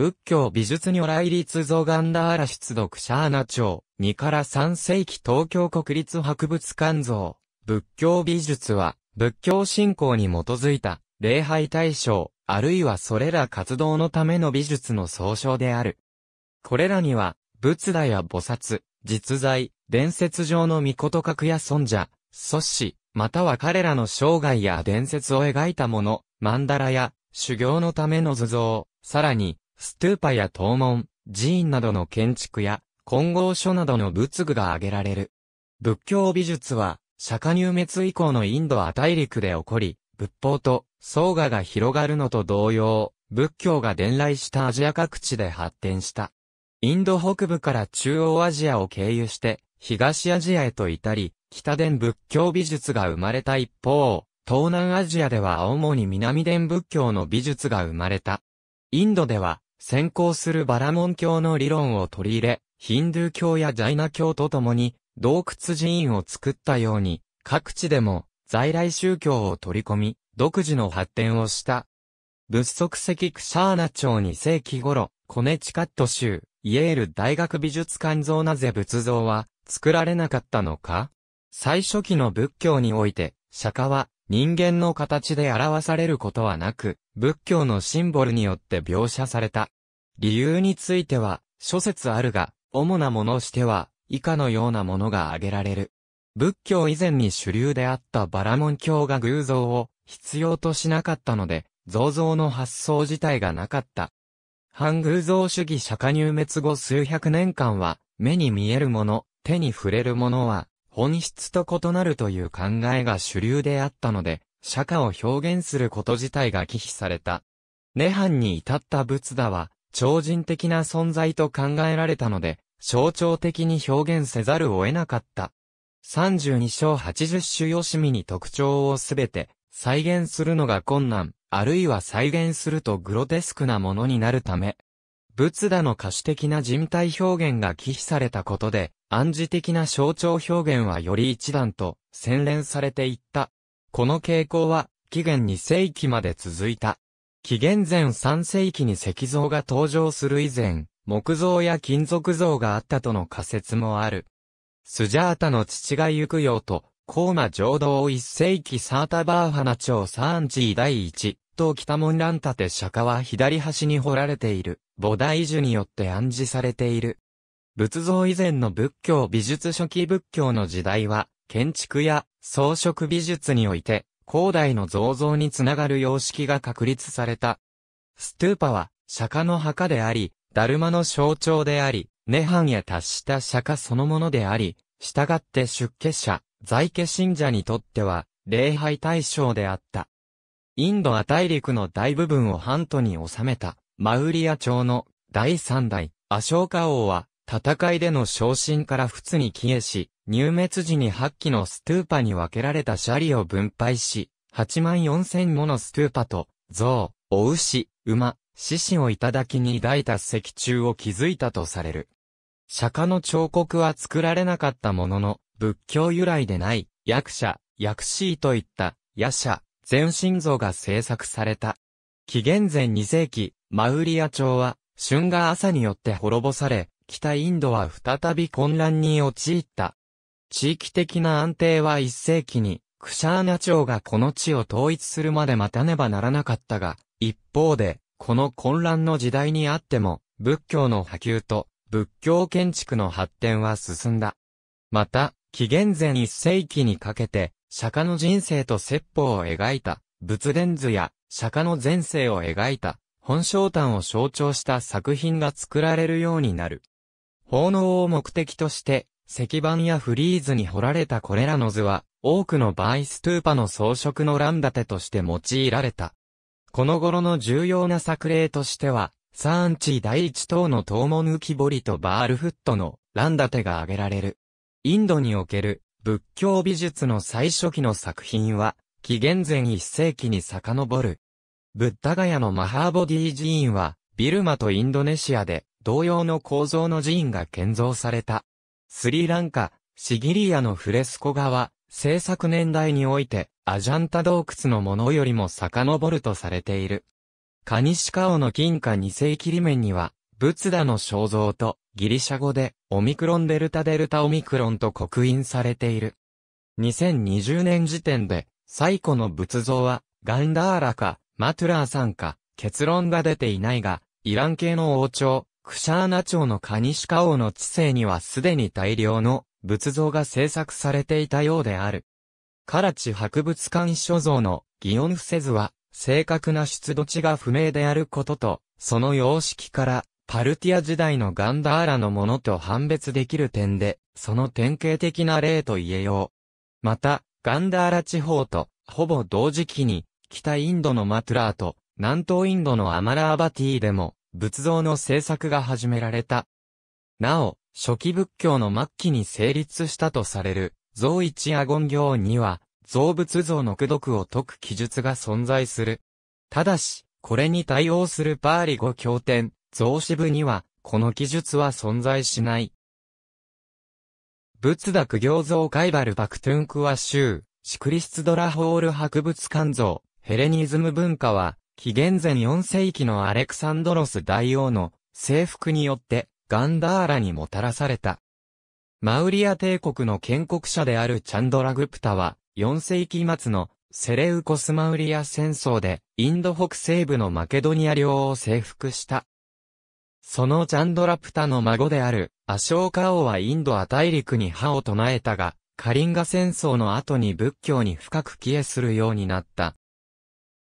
仏教美術如来立像ガンダーラ出土シャーナ町、2から3世紀東京国立博物館像。仏教美術は、仏教信仰に基づいた、礼拝対象、あるいはそれら活動のための美術の総称である。これらには、仏陀や菩薩、実在、伝説上の御事格や尊者、祖師、または彼らの生涯や伝説を描いたもの、曼荼羅や、修行のための図像、さらに、ストゥーパや東門、寺院などの建築や、混合書などの仏具が挙げられる。仏教美術は、釈迦入滅以降のインド亜大陸で起こり、仏法と僧画が広がるのと同様、仏教が伝来したアジア各地で発展した。インド北部から中央アジアを経由して、東アジアへと至り、北伝仏教美術が生まれた一方、東南アジアでは主に南伝仏教の美術が生まれた。インドでは、先行するバラモン教の理論を取り入れ、ヒンドゥー教やジャイナ教と共に洞窟寺院を作ったように、各地でも在来宗教を取り込み、独自の発展をした。仏足石クシャーナ町2世紀頃、コネチカット州、イエール大学美術館像なぜ仏像は作られなかったのか最初期の仏教において、釈迦は人間の形で表されることはなく、仏教のシンボルによって描写された。理由については、諸説あるが、主なものしては、以下のようなものが挙げられる。仏教以前に主流であったバラモン教が偶像を必要としなかったので、像像の発想自体がなかった。反偶像主義釈迦入滅後数百年間は、目に見えるもの、手に触れるものは、本質と異なるという考えが主流であったので、釈迦を表現すること自体が忌避された。涅槃に至った仏陀は、超人的な存在と考えられたので、象徴的に表現せざるを得なかった。32章80種よしみに特徴をすべて再現するのが困難、あるいは再現するとグロテスクなものになるため、仏陀の歌視的な人体表現が忌避されたことで、暗示的な象徴表現はより一段と洗練されていった。この傾向は、紀元2世紀まで続いた。紀元前3世紀に石像が登場する以前、木造や金属像があったとの仮説もある。スジャータの父が行くようと、コーマ浄土を一世紀サータバーハナ朝サーンチー第一、と北門ランタテ釈迦は左端に掘られている、菩提樹によって暗示されている。仏像以前の仏教美術初期仏教の時代は、建築や装飾美術において、広大の造像につながる様式が確立された。ストゥーパは、釈迦の墓であり、ダルマの象徴であり、涅槃へ達した釈迦そのものであり、従って出家者、在家信者にとっては、礼拝対象であった。インドア大陸の大部分をハントに収めた、マウリア朝の第三代、アショーカ王は、戦いでの昇進から仏に帰依し、入滅時に8基のストゥーパに分けられたシャリを分配し、8万4千ものストゥーパと、象、お牛、馬、獅子をいただきに抱いた石柱を築いたとされる。釈迦の彫刻は作られなかったものの、仏教由来でない、役者、薬師といった、夜叉、全身像が制作された。紀元前2世紀、マウリア朝は、春が朝によって滅ぼされ、北インドは再び混乱に陥った。地域的な安定は一世紀に、クシャーナ朝がこの地を統一するまで待たねばならなかったが、一方で、この混乱の時代にあっても、仏教の波及と、仏教建築の発展は進んだ。また、紀元前一世紀にかけて、釈迦の人生と説法を描いた、仏伝図や、釈迦の前世を描いた、本章譚を象徴した作品が作られるようになる。奉納を目的として、石板やフリーズに彫られたこれらの図は、多くの場合ストゥーパの装飾の乱立てとして用いられた。この頃の重要な作例としては、サーンチー第一等の塔門浮き彫りとバールフットの乱立てが挙げられる。インドにおける仏教美術の最初期の作品は、紀元前1世紀に遡る。ブッダガヤのマハーボディ寺院は、ビルマとインドネシアで同様の構造の寺院が建造された。スリランカ、シギリアのフレスコ画は、制作年代において、アジャンタ洞窟のものよりも遡るとされている。カニシカオの金貨二世切り面には、仏陀の肖像と、ギリシャ語で、オミクロンデルタデルタオミクロンと刻印されている。2020年時点で、最古の仏像は、ガンダーラか、マトゥラーさんか、結論が出ていないが、イラン系の王朝、クシャーナ町のカニシカ王の知性にはすでに大量の仏像が制作されていたようである。カラチ博物館所蔵のギオンフセズは正確な出土地が不明であることと、その様式からパルティア時代のガンダーラのものと判別できる点で、その典型的な例と言えよう。また、ガンダーラ地方とほぼ同時期に北インドのマトゥラーと南東インドのアマラーバティでも仏像の制作が始められた。なお、初期仏教の末期に成立したとされる、像一阿言行には、造仏像の功読を解く記述が存在する。ただし、これに対応するパーリ語経典、造支部には、この記述は存在しない。仏濁行像カイバルバクトゥンクワ州、シクリスドラホール博物館像、ヘレニズム文化は、紀元前4世紀のアレクサンドロス大王の征服によってガンダーラにもたらされた。マウリア帝国の建国者であるチャンドラグプタは4世紀末のセレウコスマウリア戦争でインド北西部のマケドニア領を征服した。そのチャンドラプタの孫であるアショーカ王はインドア大陸に歯を唱えたが、カリンガ戦争の後に仏教に深く帰依するようになった。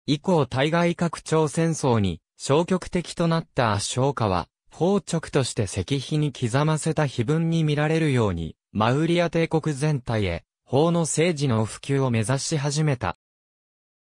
以降対外拡張戦争に消極的となった圧勝家は、宝直として石碑に刻ませた碑文に見られるように、マウリア帝国全体へ、法の政治の普及を目指し始めた。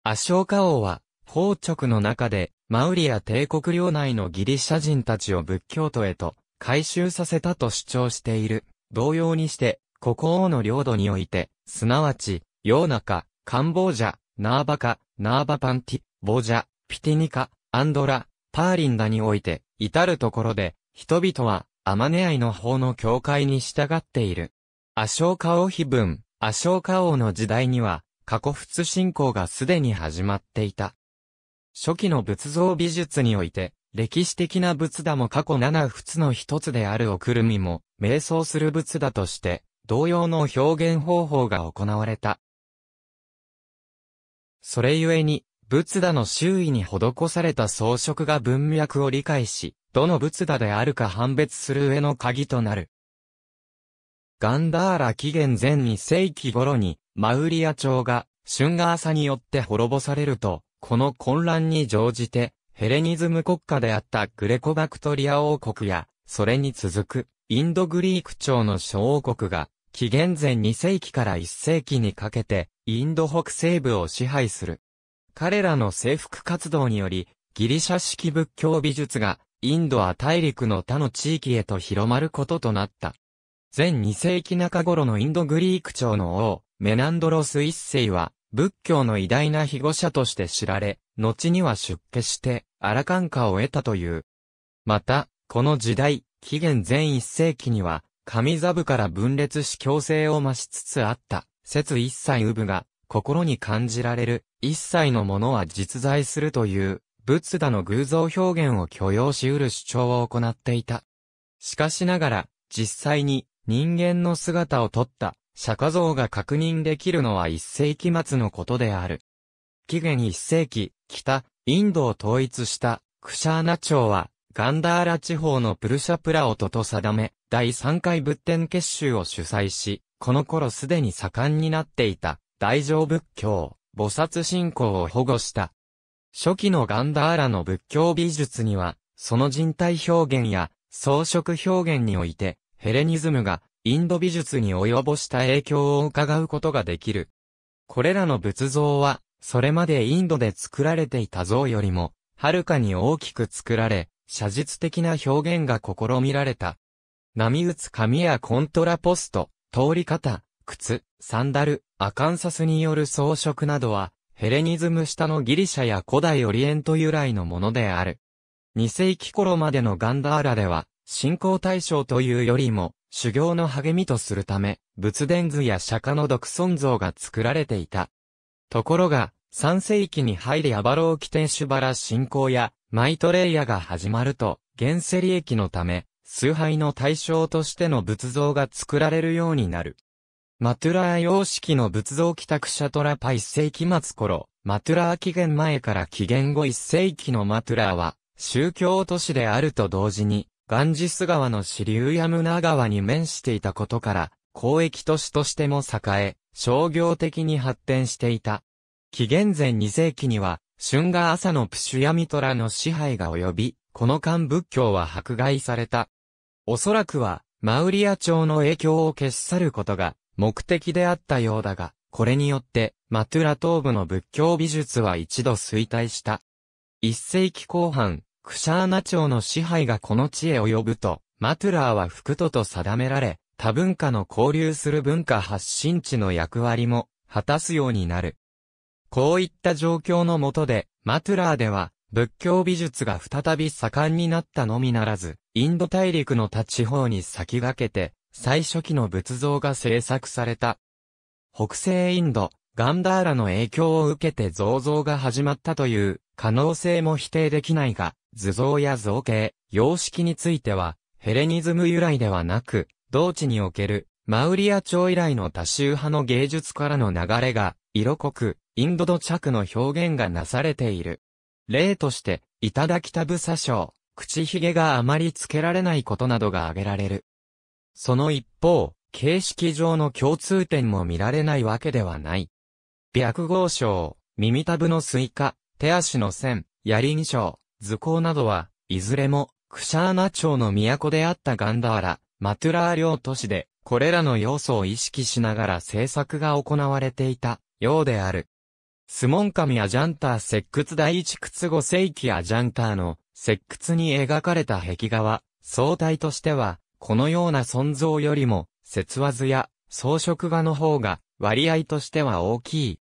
圧勝家王は、宝直の中で、マウリア帝国領内のギリシャ人たちを仏教徒へと、改収させたと主張している。同様にして、国王の領土において、すなわち、ヨーナカ、カンボージャ、ナーバカ、ナーバパンティ、ボジャ、ピティニカ、アンドラ、パーリンダにおいて、至るところで、人々は、アマネアイの法の教会に従っている。アショーカ王碑文、アショーカ王の時代には、過去仏信仰がすでに始まっていた。初期の仏像美術において、歴史的な仏陀も過去七仏の一つであるおくるみも、瞑想する仏陀として、同様の表現方法が行われた。それゆえに、仏陀の周囲に施された装飾が文脈を理解し、どの仏陀であるか判別する上の鍵となる。ガンダーラ紀元前2世紀頃に、マウリア朝が、春ガーサによって滅ぼされると、この混乱に乗じて、ヘレニズム国家であったグレコバクトリア王国や、それに続く、インドグリーク朝の諸王国が、紀元前2世紀から1世紀にかけて、インド北西部を支配する。彼らの征服活動により、ギリシャ式仏教美術が、インドは大陸の他の地域へと広まることとなった。前2世紀中頃のインドグリーク朝の王、メナンドロス一世は、仏教の偉大な被護者として知られ、後には出家して、アラカンカを得たという。また、この時代、紀元前1世紀には、神座部から分裂し強制を増しつつあった、説一切有部が、心に感じられる、一切のものは実在するという、仏陀の偶像表現を許容し得る主張を行っていた。しかしながら、実際に人間の姿をとった釈迦像が確認できるのは一世紀末のことである。紀元一世紀、北、インドを統一したクシャーナ朝は、ガンダーラ地方のプルシャプラオトと定め、第3回仏典結集を主催し、この頃すでに盛んになっていた大乗仏教、菩薩信仰を保護した。初期のガンダーラの仏教美術には、その人体表現や装飾表現において、ヘレニズムがインド美術に及ぼした影響を伺うことができる。これらの仏像は、それまでインドで作られていた像よりも、はるかに大きく作られ、写実的な表現が試みられた。波打つ紙やコントラポスト、通り方、靴、サンダル、アカンサスによる装飾などは、ヘレニズム下のギリシャや古代オリエント由来のものである。2世紀頃までのガンダーラでは、信仰対象というよりも、修行の励みとするため、仏伝図や釈迦の独尊像が作られていた。ところが、3世紀に入りアバローキテンシュバラ信仰や、マイトレイヤが始まると、原セリ駅のため、崇拝の対象としての仏像が作られるようになる。マトゥラー様式の仏像帰宅者トラパ1世紀末頃、マトゥラー紀元前から紀元後1世紀のマトゥラーは、宗教都市であると同時に、ガンジス川の支流やムナ川に面していたことから、交易都市としても栄え、商業的に発展していた。紀元前2世紀には、春が朝のプシュヤミトラの支配が及び、この間仏教は迫害された。おそらくは、マウリア朝の影響を消し去ることが目的であったようだが、これによって、マトゥラ東部の仏教美術は一度衰退した。一世紀後半、クシャーナ朝の支配がこの地へ及ぶと、マトゥラーは福都と定められ、多文化の交流する文化発信地の役割も果たすようになる。こういった状況のもとで、マトゥラーでは、仏教美術が再び盛んになったのみならず、インド大陸の他地方に先駆けて、最初期の仏像が制作された。北西インド、ガンダーラの影響を受けて造像が始まったという可能性も否定できないが、図像や造形、様式については、ヘレニズム由来ではなく、同地におけるマウリア朝以来の多州派の芸術からの流れが、色濃く、インド土着の表現がなされている。例として、いただきたぶさ症、口ひげがあまりつけられないことなどが挙げられる。その一方、形式上の共通点も見られないわけではない。白号症、耳たぶのスイカ、手足の線、槍二章、図工などは、いずれも、クシャーナ朝の都であったガンダーラ、マトゥラー両都市で、これらの要素を意識しながら制作が行われていた、ようである。スモンカミアジャンター石窟第一窟5世紀アジャンターの石窟に描かれた壁画は、相対としては、このような存像よりも、節和図や装飾画の方が割合としては大きい。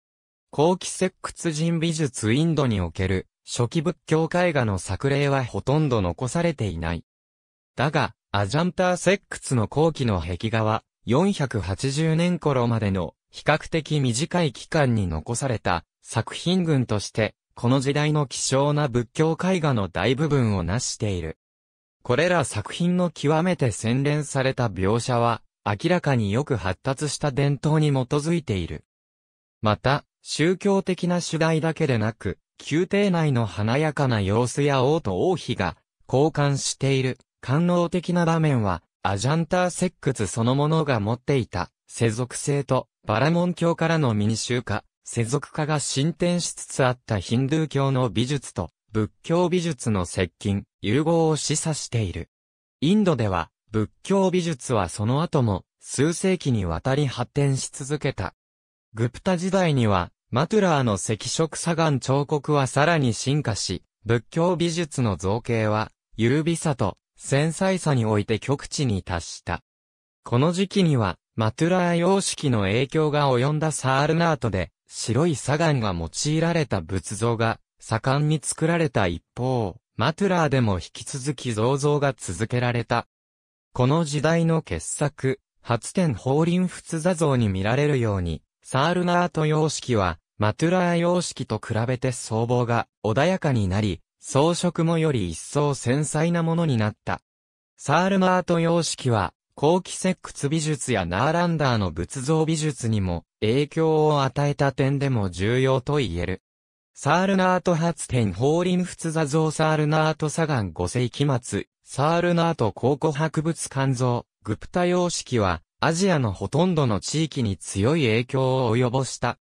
後期石窟人美術インドにおける初期仏教絵画の作例はほとんど残されていない。だが、アジャンター石窟の後期の壁画は、480年頃までの比較的短い期間に残された作品群として、この時代の希少な仏教絵画の大部分を成している。これら作品の極めて洗練された描写は、明らかによく発達した伝統に基づいている。また、宗教的な主題だけでなく、宮廷内の華やかな様子や王と王妃が交換している官能的な場面は、アジャンター石窟そのものが持っていた世俗性とバラモン教からの民衆化、世俗化が進展しつつあったヒンドゥー教の美術と仏教美術の接近、融合を示唆している。インドでは仏教美術はその後も数世紀にわたり発展し続けた。グプタ時代にはマトゥラーの赤色砂岩彫刻はさらに進化し、仏教美術の造形は、優美さと繊細さにおいて極地に達した。この時期には、マトゥラー様式の影響が及んだサールナートで、白い砂岩が用いられた仏像が盛んに作られた一方、マトゥラーでも引き続き造像が続けられた。この時代の傑作、発展法輪仏座像に見られるように、サールナート様式は、マトゥラー様式と比べて僧帽が穏やかになり、装飾もより一層繊細なものになった。サールナート様式は、後期石窟美術やナーランダーの仏像美術にも影響を与えた点でも重要と言える。サールナート発展法輪仏座像サールナート左岸5世紀末、サールナート考古博物館像、グプタ様式は、アジアのほとんどの地域に強い影響を及ぼした。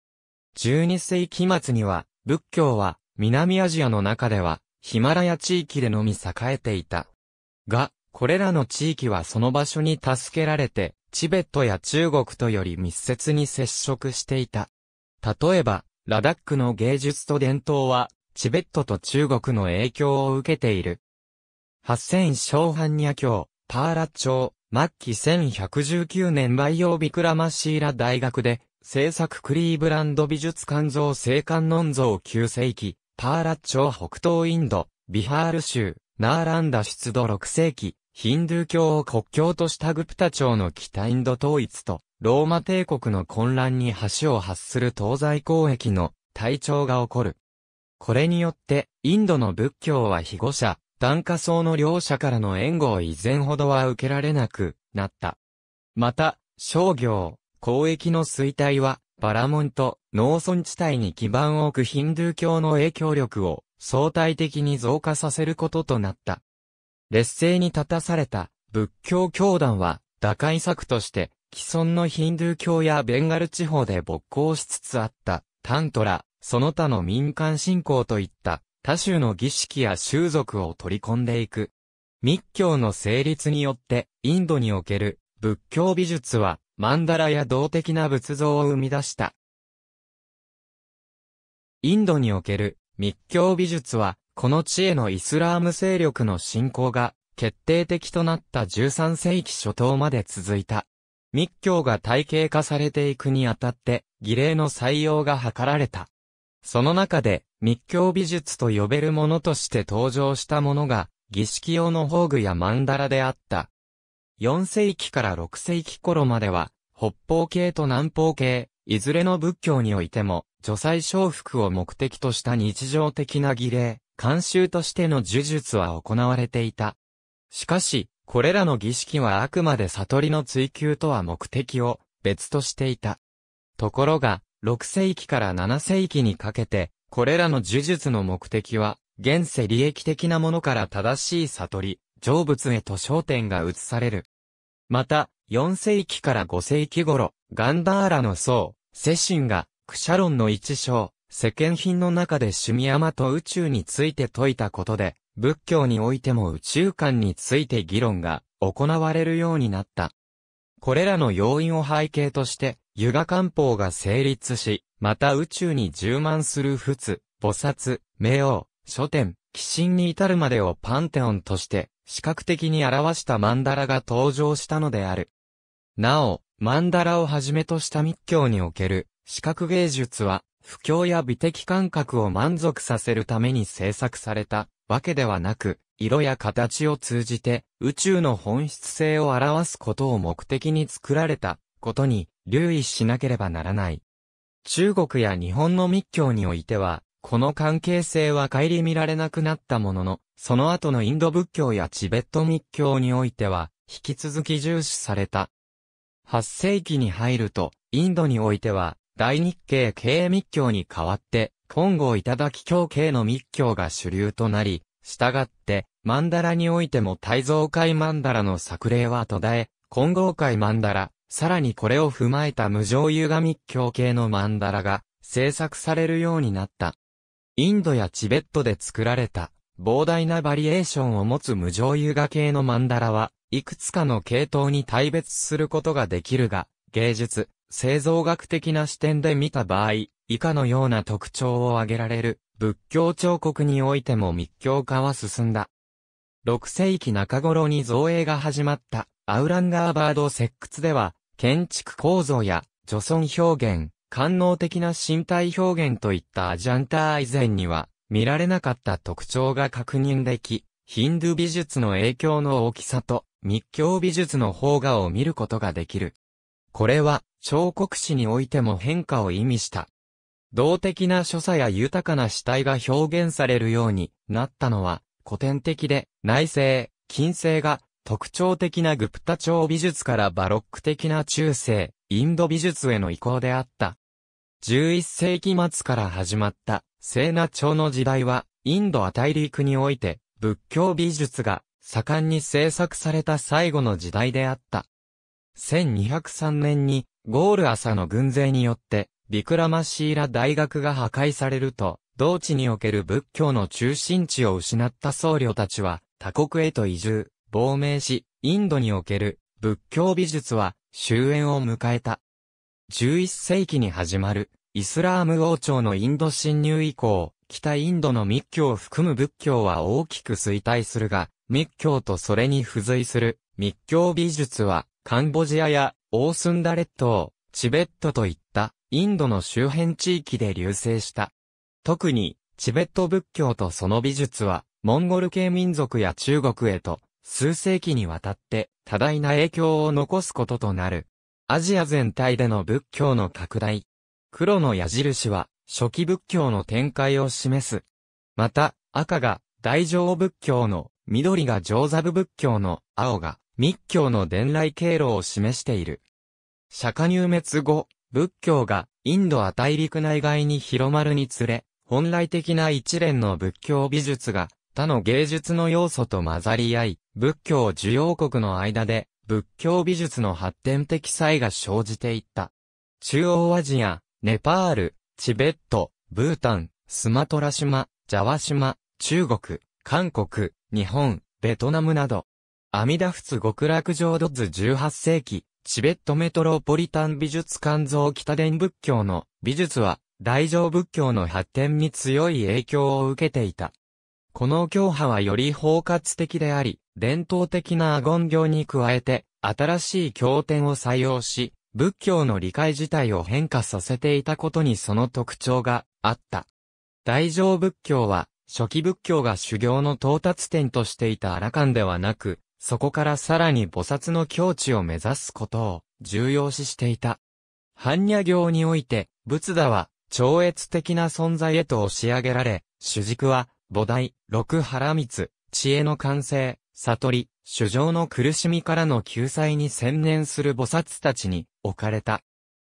12世紀末には、仏教は、南アジアの中では、ヒマラヤ地域でのみ栄えていた。が、これらの地域はその場所に助けられて、チベットや中国とより密接に接触していた。例えば、ラダックの芸術と伝統は、チベットと中国の影響を受けている。8000小半夜教、パーラ朝、末期1119年培養ビクラマシーラ大学で、制作クリーブランド美術館像生観音像9世紀、パーラ朝北東インド、ビハール州、ナーランダ出土6世紀、ヒンドゥー教を国教としたグプタ朝の北インド統一と、ローマ帝国の混乱に橋を発する東西交易の体調が起こる。これによって、インドの仏教は被護者、檀家層の両者からの援護を以前ほどは受けられなくなった。また、商業、交易の衰退は、バラモンと農村地帯に基盤を置くヒンドゥー教の影響力を相対的に増加させることとなった。劣勢に立たされた仏教教団は打開策として既存のヒンドゥー教やベンガル地方で勃興しつつあったタントラ、その他の民間信仰といった他種の儀式や習俗を取り込んでいく。密教の成立によってインドにおける仏教美術はマンダラや動的な仏像を生み出した。インドにおける密教美術はこの地へのイスラーム勢力の侵攻が決定的となった13世紀初頭まで続いた。密教が体系化されていくにあたって儀礼の採用が図られた。その中で密教美術と呼べるものとして登場したものが儀式用の宝具や曼荼羅であった。4世紀から6世紀頃までは北方系と南方系、いずれの仏教においても、除災承服を目的とした日常的な儀礼、慣習としての呪術は行われていた。しかし、これらの儀式はあくまで悟りの追求とは目的を別としていた。ところが、6世紀から7世紀にかけて、これらの呪術の目的は、現世利益的なものから正しい悟り、成仏へと焦点が移される。また、4世紀から5世紀頃、ガンダーラの僧、世神が、クシャロンの一章、世間品の中で趣味山と宇宙について説いたことで、仏教においても宇宙観について議論が行われるようになった。これらの要因を背景として、ユガ漢方が成立し、また宇宙に充満する仏、菩薩、冥王、書店、鬼神に至るまでをパンテオンとして、視覚的に表したンダラが登場したのである。なお、ンダラをはじめとした密教における視覚芸術は、不況や美的感覚を満足させるために制作されたわけではなく、色や形を通じて宇宙の本質性を表すことを目的に作られたことに留意しなければならない。中国や日本の密教においては、この関係性は顧みられなくなったものの、その後のインド仏教やチベット密教においては、引き続き重視された。8世紀に入ると、インドにおいては、大日系系密教に代わって、金剛頂教系の密教が主流となり、従って、曼荼羅においても大蔵界曼荼羅の作例は途絶え、金剛界曼荼羅、さらにこれを踏まえた無常優雅密教系の曼荼羅が制作されるようになった。インドやチベットで作られた膨大なバリエーションを持つ無常優雅系の曼荼羅は、いくつかの系統に大別することができるが、芸術、製造学的な視点で見た場合、以下のような特徴を挙げられる、仏教彫刻においても密教化は進んだ。6世紀中頃に造営が始まったアウランガーバード石窟では、建築構造や除損表現、官能的な身体表現といったアジャンター以前には見られなかった特徴が確認でき、ヒンドゥ美術の影響の大きさと密教美術の方がを見ることができる。これは、彫刻史においても変化を意味した。動的な所作や豊かな死体が表現されるようになったのは、古典的で、内政、近世が特徴的なグプタ朝美術からバロック的な中世、インド美術への移行であった。11世紀末から始まったセーナ朝の時代は、インドア大陸において、仏教美術が盛んに制作された最後の時代であった。1203年にゴール朝の軍勢によってビクラマシーラ大学が破壊されると、同地における仏教の中心地を失った僧侶たちは他国へと移住、亡命し、インドにおける仏教美術は終焉を迎えた。11世紀に始まるイスラーム王朝のインド侵入以降、北インドの密教を含む仏教は大きく衰退するが、密教とそれに付随する密教美術はカンボジアやオースンダ列島、チベットといったインドの周辺地域で流星した。特にチベット仏教とその美術はモンゴル系民族や中国へと数世紀にわたって多大な影響を残すこととなる。アジア全体での仏教の拡大。黒の矢印は初期仏教の展開を示す。また赤が大乗仏教の緑が上座部仏教の青が密教の伝来経路を示している。釈迦入滅後、仏教がインドア大陸内外に広まるにつれ、本来的な一連の仏教美術が他の芸術の要素と混ざり合い、仏教需要国の間で仏教美術の発展的差異が生じていった。中央アジア、ネパール、チベット、ブータン、スマトラ島、ジャワ島、中国、韓国、日本、ベトナムなど、阿弥陀仏極楽浄土図18世紀、チベットメトロポリタン美術館像北伝仏教の美術は大乗仏教の発展に強い影響を受けていた。この教派はより包括的であり、伝統的なアゴン行に加えて、新しい経典を採用し、仏教の理解自体を変化させていたことにその特徴があった。大乗仏教は、初期仏教が修行の到達点としていたアラカンではなく、そこからさらに菩薩の境地を目指すことを重要視していた。般若行において、仏陀は超越的な存在へと押し上げられ、主軸は菩提、六原蜜、知恵の完成、悟り、主情の苦しみからの救済に専念する菩薩たちに置かれた。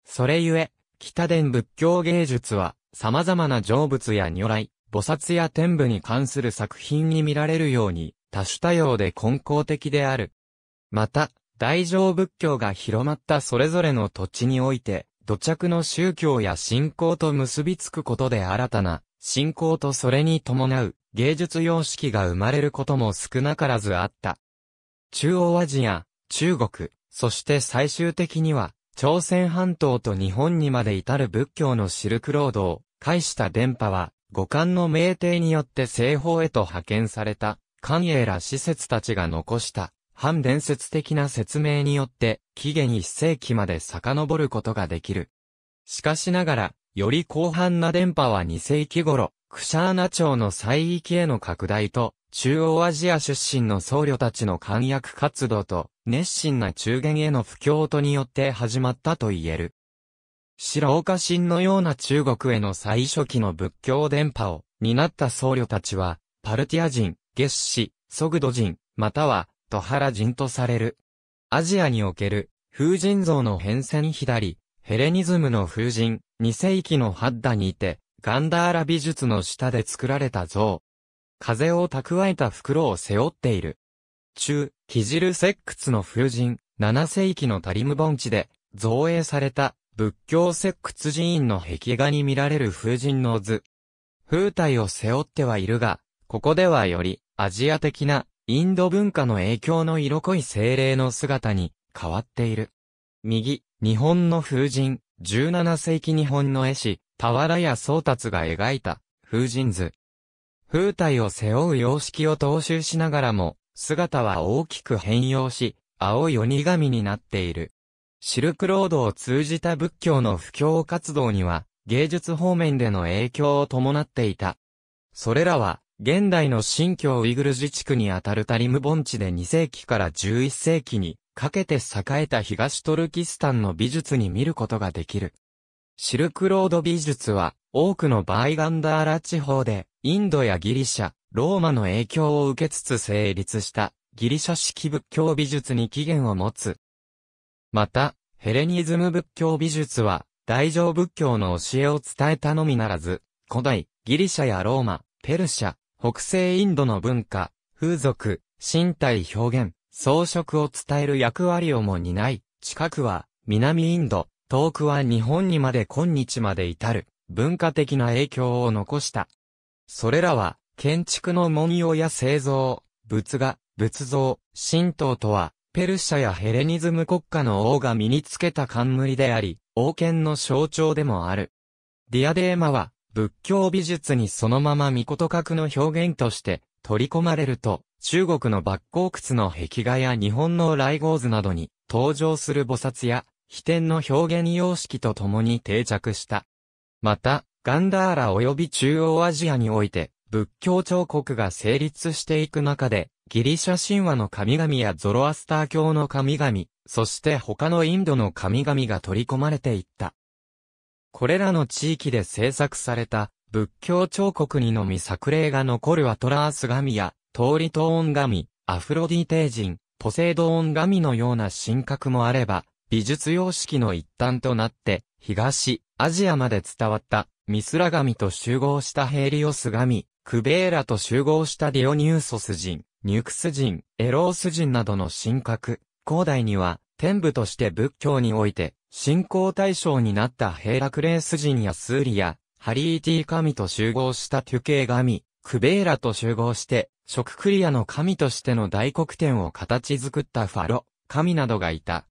それゆえ、北伝仏教芸術は様々な成仏や如来、菩薩や天部に関する作品に見られるように多種多様で根校的である。また、大乗仏教が広まったそれぞれの土地において、土着の宗教や信仰と結びつくことで新たな、信仰とそれに伴う芸術様式が生まれることも少なからずあった。中央アジア、中国、そして最終的には、朝鮮半島と日本にまで至る仏教のシルクロードを介した電波は、五感の名帝によって西方へと派遣された。関営ら施設たちが残した、反伝説的な説明によって、紀元1世紀まで遡ることができる。しかしながら、より広範な電波は2世紀頃、クシャーナ朝の西域への拡大と、中央アジア出身の僧侶たちの簡約活動と、熱心な中原への布教とによって始まったと言える。白岡神のような中国への最初期の仏教電波を担った僧侶たちは、パルティア人、月氏、ソグド人、または、トハラ人とされる。アジアにおける、風神像の変遷左、ヘレニズムの風神、二世紀のハッダにいて、ガンダーラ美術の下で作られた像。風を蓄えた袋を背負っている。中、キジル石窟の風神、七世紀のタリム盆地で、造営された、仏教石窟寺院の壁画に見られる風神の図。風体を背負ってはいるが、ここではよりアジア的なインド文化の影響の色濃い精霊の姿に変わっている。右、日本の風神、17世紀日本の絵師、俵屋宗達が描いた風神図。風体を背負う様式を踏襲しながらも、姿は大きく変容し、青い鬼神になっている。シルクロードを通じた仏教の布教活動には、芸術方面での影響を伴っていた。それらは、現代の新疆ウイグル自治区にあたるタリム盆地で2世紀から11世紀にかけて栄えた東トルキスタンの美術に見ることができる。シルクロード美術は多くのバイガンダーラ地方でインドやギリシャ、ローマの影響を受けつつ成立したギリシャ式仏教美術に起源を持つ。また、ヘレニズム仏教美術は大乗仏教の教えを伝えたのみならず、古代ギリシャやローマ、ペルシャ、北西インドの文化、風俗、身体表現、装飾を伝える役割をも担い、近くは南インド、遠くは日本にまで今日まで至る文化的な影響を残した。それらは建築の文様や製造、仏画、仏像、神道とはペルシャやヘレニズム国家の王が身につけた冠であり、王権の象徴でもある。ディアデーマは仏教美術にそのまま御事格の表現として取り込まれると、中国の抜光窟の壁画や日本の雷合図などに登場する菩薩や、秘典の表現様式と共に定着した。また、ガンダーラ及び中央アジアにおいて、仏教彫刻が成立していく中で、ギリシャ神話の神々やゾロアスター教の神々、そして他のインドの神々が取り込まれていった。これらの地域で制作された仏教彫刻にのみ作例が残るアトラース神や、トーリトーン神、アフロディテー人、ポセイドーン神のような神格もあれば、美術様式の一端となって、東、アジアまで伝わったミスラ神と集合したヘイリオス神、クベーラと集合したディオニューソス人、ニュクス人、エロース人などの神格。後代には、天部として仏教において、信仰対象になったヘーラクレース人やスーリア、ハリーティ神と集合したテュケー神、クベーラと集合して、食クリアの神としての大黒天を形作ったファロ、神などがいた。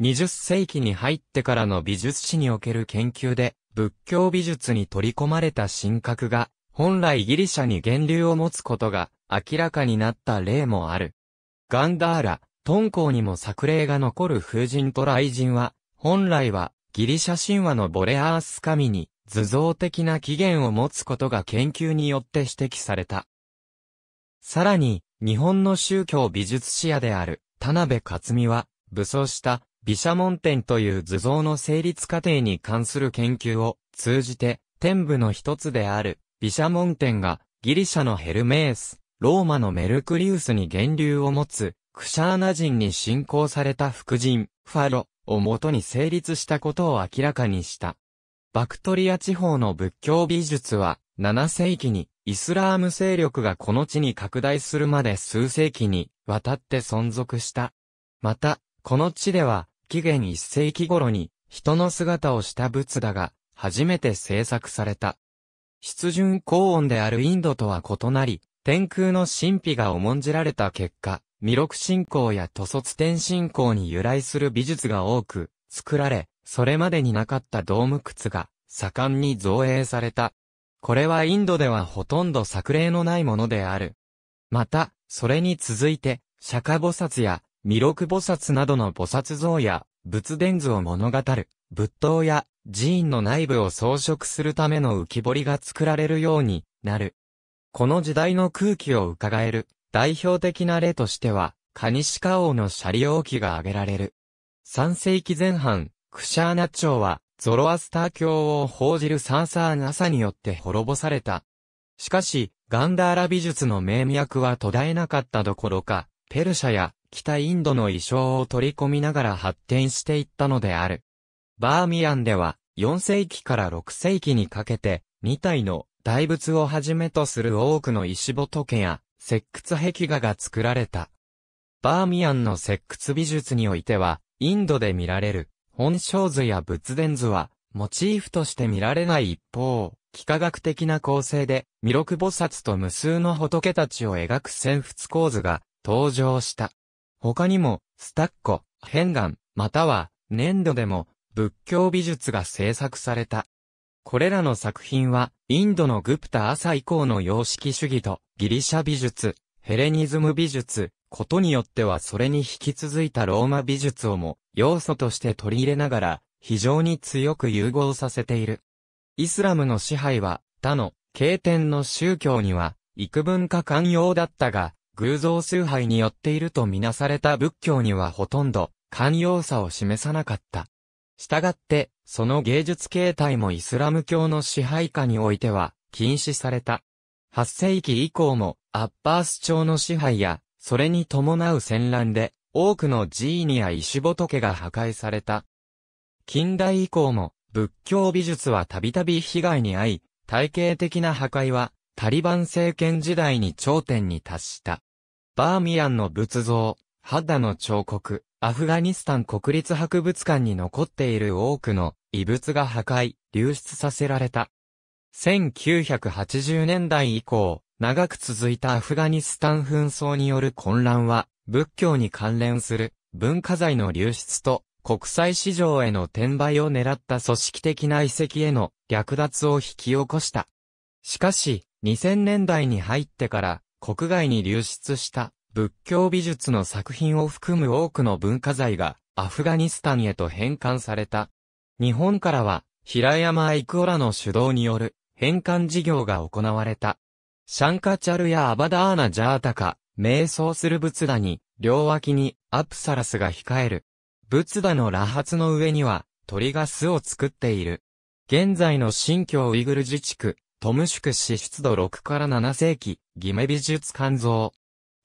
20世紀に入ってからの美術史における研究で、仏教美術に取り込まれた神格が、本来ギリシャに源流を持つことが明らかになった例もある。ガンダーラ、トンコウにも作例が残る風神と雷神は、本来は、ギリシャ神話のボレアース神に、図像的な起源を持つことが研究によって指摘された。さらに、日本の宗教美術史家である、田辺克美は、武装した、毘沙門天という図像の成立過程に関する研究を通じて、天部の一つである、毘沙門天が、ギリシャのヘルメース、ローマのメルクリウスに源流を持つ、クシャーナ人に信仰された副人ファロ、をもとに成立したことを明らかにした。バクトリア地方の仏教美術は、7世紀にイスラーム勢力がこの地に拡大するまで数世紀にわたって存続した。また、この地では、紀元1世紀頃に人の姿をした仏だが、初めて制作された。湿潤高温であるインドとは異なり、天空の神秘が重んじられた結果、弥勒信仰や塗卒天信仰に由来する美術が多く作られ、それまでになかったドーム靴が盛んに造営された。これはインドではほとんど作例のないものである。また、それに続いて、釈迦菩薩や弥勒菩薩などの菩薩像や仏伝図を物語る仏塔や寺院の内部を装飾するための浮き彫りが作られるようになる。この時代の空気を伺える代表的な例としては、カニシカ王の車両記が挙げられる。3世紀前半、クシャーナ朝は、ゾロアスター教を報じるサーサーナサによって滅ぼされた。しかし、ガンダーラ美術の名脈は途絶えなかったどころか、ペルシャや北インドの衣装を取り込みながら発展していったのである。バーミヤンでは、4世紀から6世紀にかけて、2体の大仏をはじめとする多くの石仏や石窟壁画が作られた。バーミヤンの石窟美術においては、インドで見られる、本章図や仏殿図は、モチーフとして見られない一方、幾何学的な構成で、弥勒菩薩と無数の仏たちを描く潜伏構図が登場した。他にも、スタッコ、変顔、または、粘土でも、仏教美術が制作された。これらの作品は、インドのグプタ朝以降の様式主義と、ギリシャ美術、ヘレニズム美術、ことによってはそれに引き続いたローマ美術をも、要素として取り入れながら、非常に強く融合させている。イスラムの支配は、他の、経典の宗教には、幾分か寛容だったが、偶像崇拝によっているとみなされた仏教にはほとんど、寛容さを示さなかった。したがって、その芸術形態もイスラム教の支配下においては、禁止された。8世紀以降も、アッバース朝の支配や、それに伴う戦乱で、多くの寺院や石仏が破壊された。近代以降も、仏教美術はたびたび被害に遭い、体系的な破壊は、タリバン政権時代に頂点に達した。バーミヤンの仏像、肌の彫刻、アフガニスタン国立博物館に残っている多くの遺物が破壊、流出させられた。1980年代以降、長く続いたアフガニスタン紛争による混乱は、仏教に関連する文化財の流出と国際市場への転売を狙った組織的な遺跡への略奪を引き起こした。しかし、2000年代に入ってから国外に流出した仏教美術の作品を含む多くの文化財がアフガニスタンへと返還された。日本からは平山イクオラの主導による返還事業が行われた。シャンカチャルやアバダーナジャータカ、瞑想する仏陀に、両脇にアプサラスが控える。仏陀の羅髪の上には鳥が巣を作っている。現在の新疆ウイグル自治区、トムシュク市出土6から7世紀、ギメ美術館像。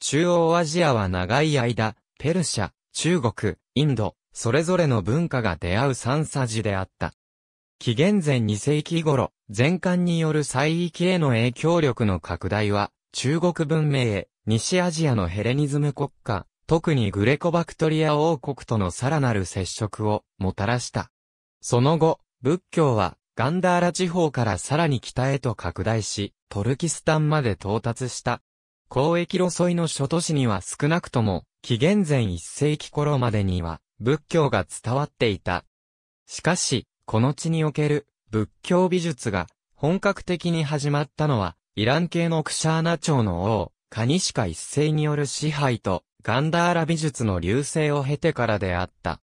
中央アジアは長い間、ペルシャ、中国、インド、それぞれの文化が出会う三サジであった。紀元前2世紀頃、全漢による西域への影響力の拡大は、中国文明へ、西アジアのヘレニズム国家、特にグレコバクトリア王国とのさらなる接触をもたらした。その後、仏教はガンダーラ地方からさらに北へと拡大し、トルキスタンまで到達した。交易路沿いの諸都市には少なくとも、紀元前1世紀頃までには、仏教が伝わっていた。しかし、この地における仏教美術が本格的に始まったのは、イラン系のクシャーナ朝の王、カニシカ一世による支配とガンダーラ美術の流星を経てからであった。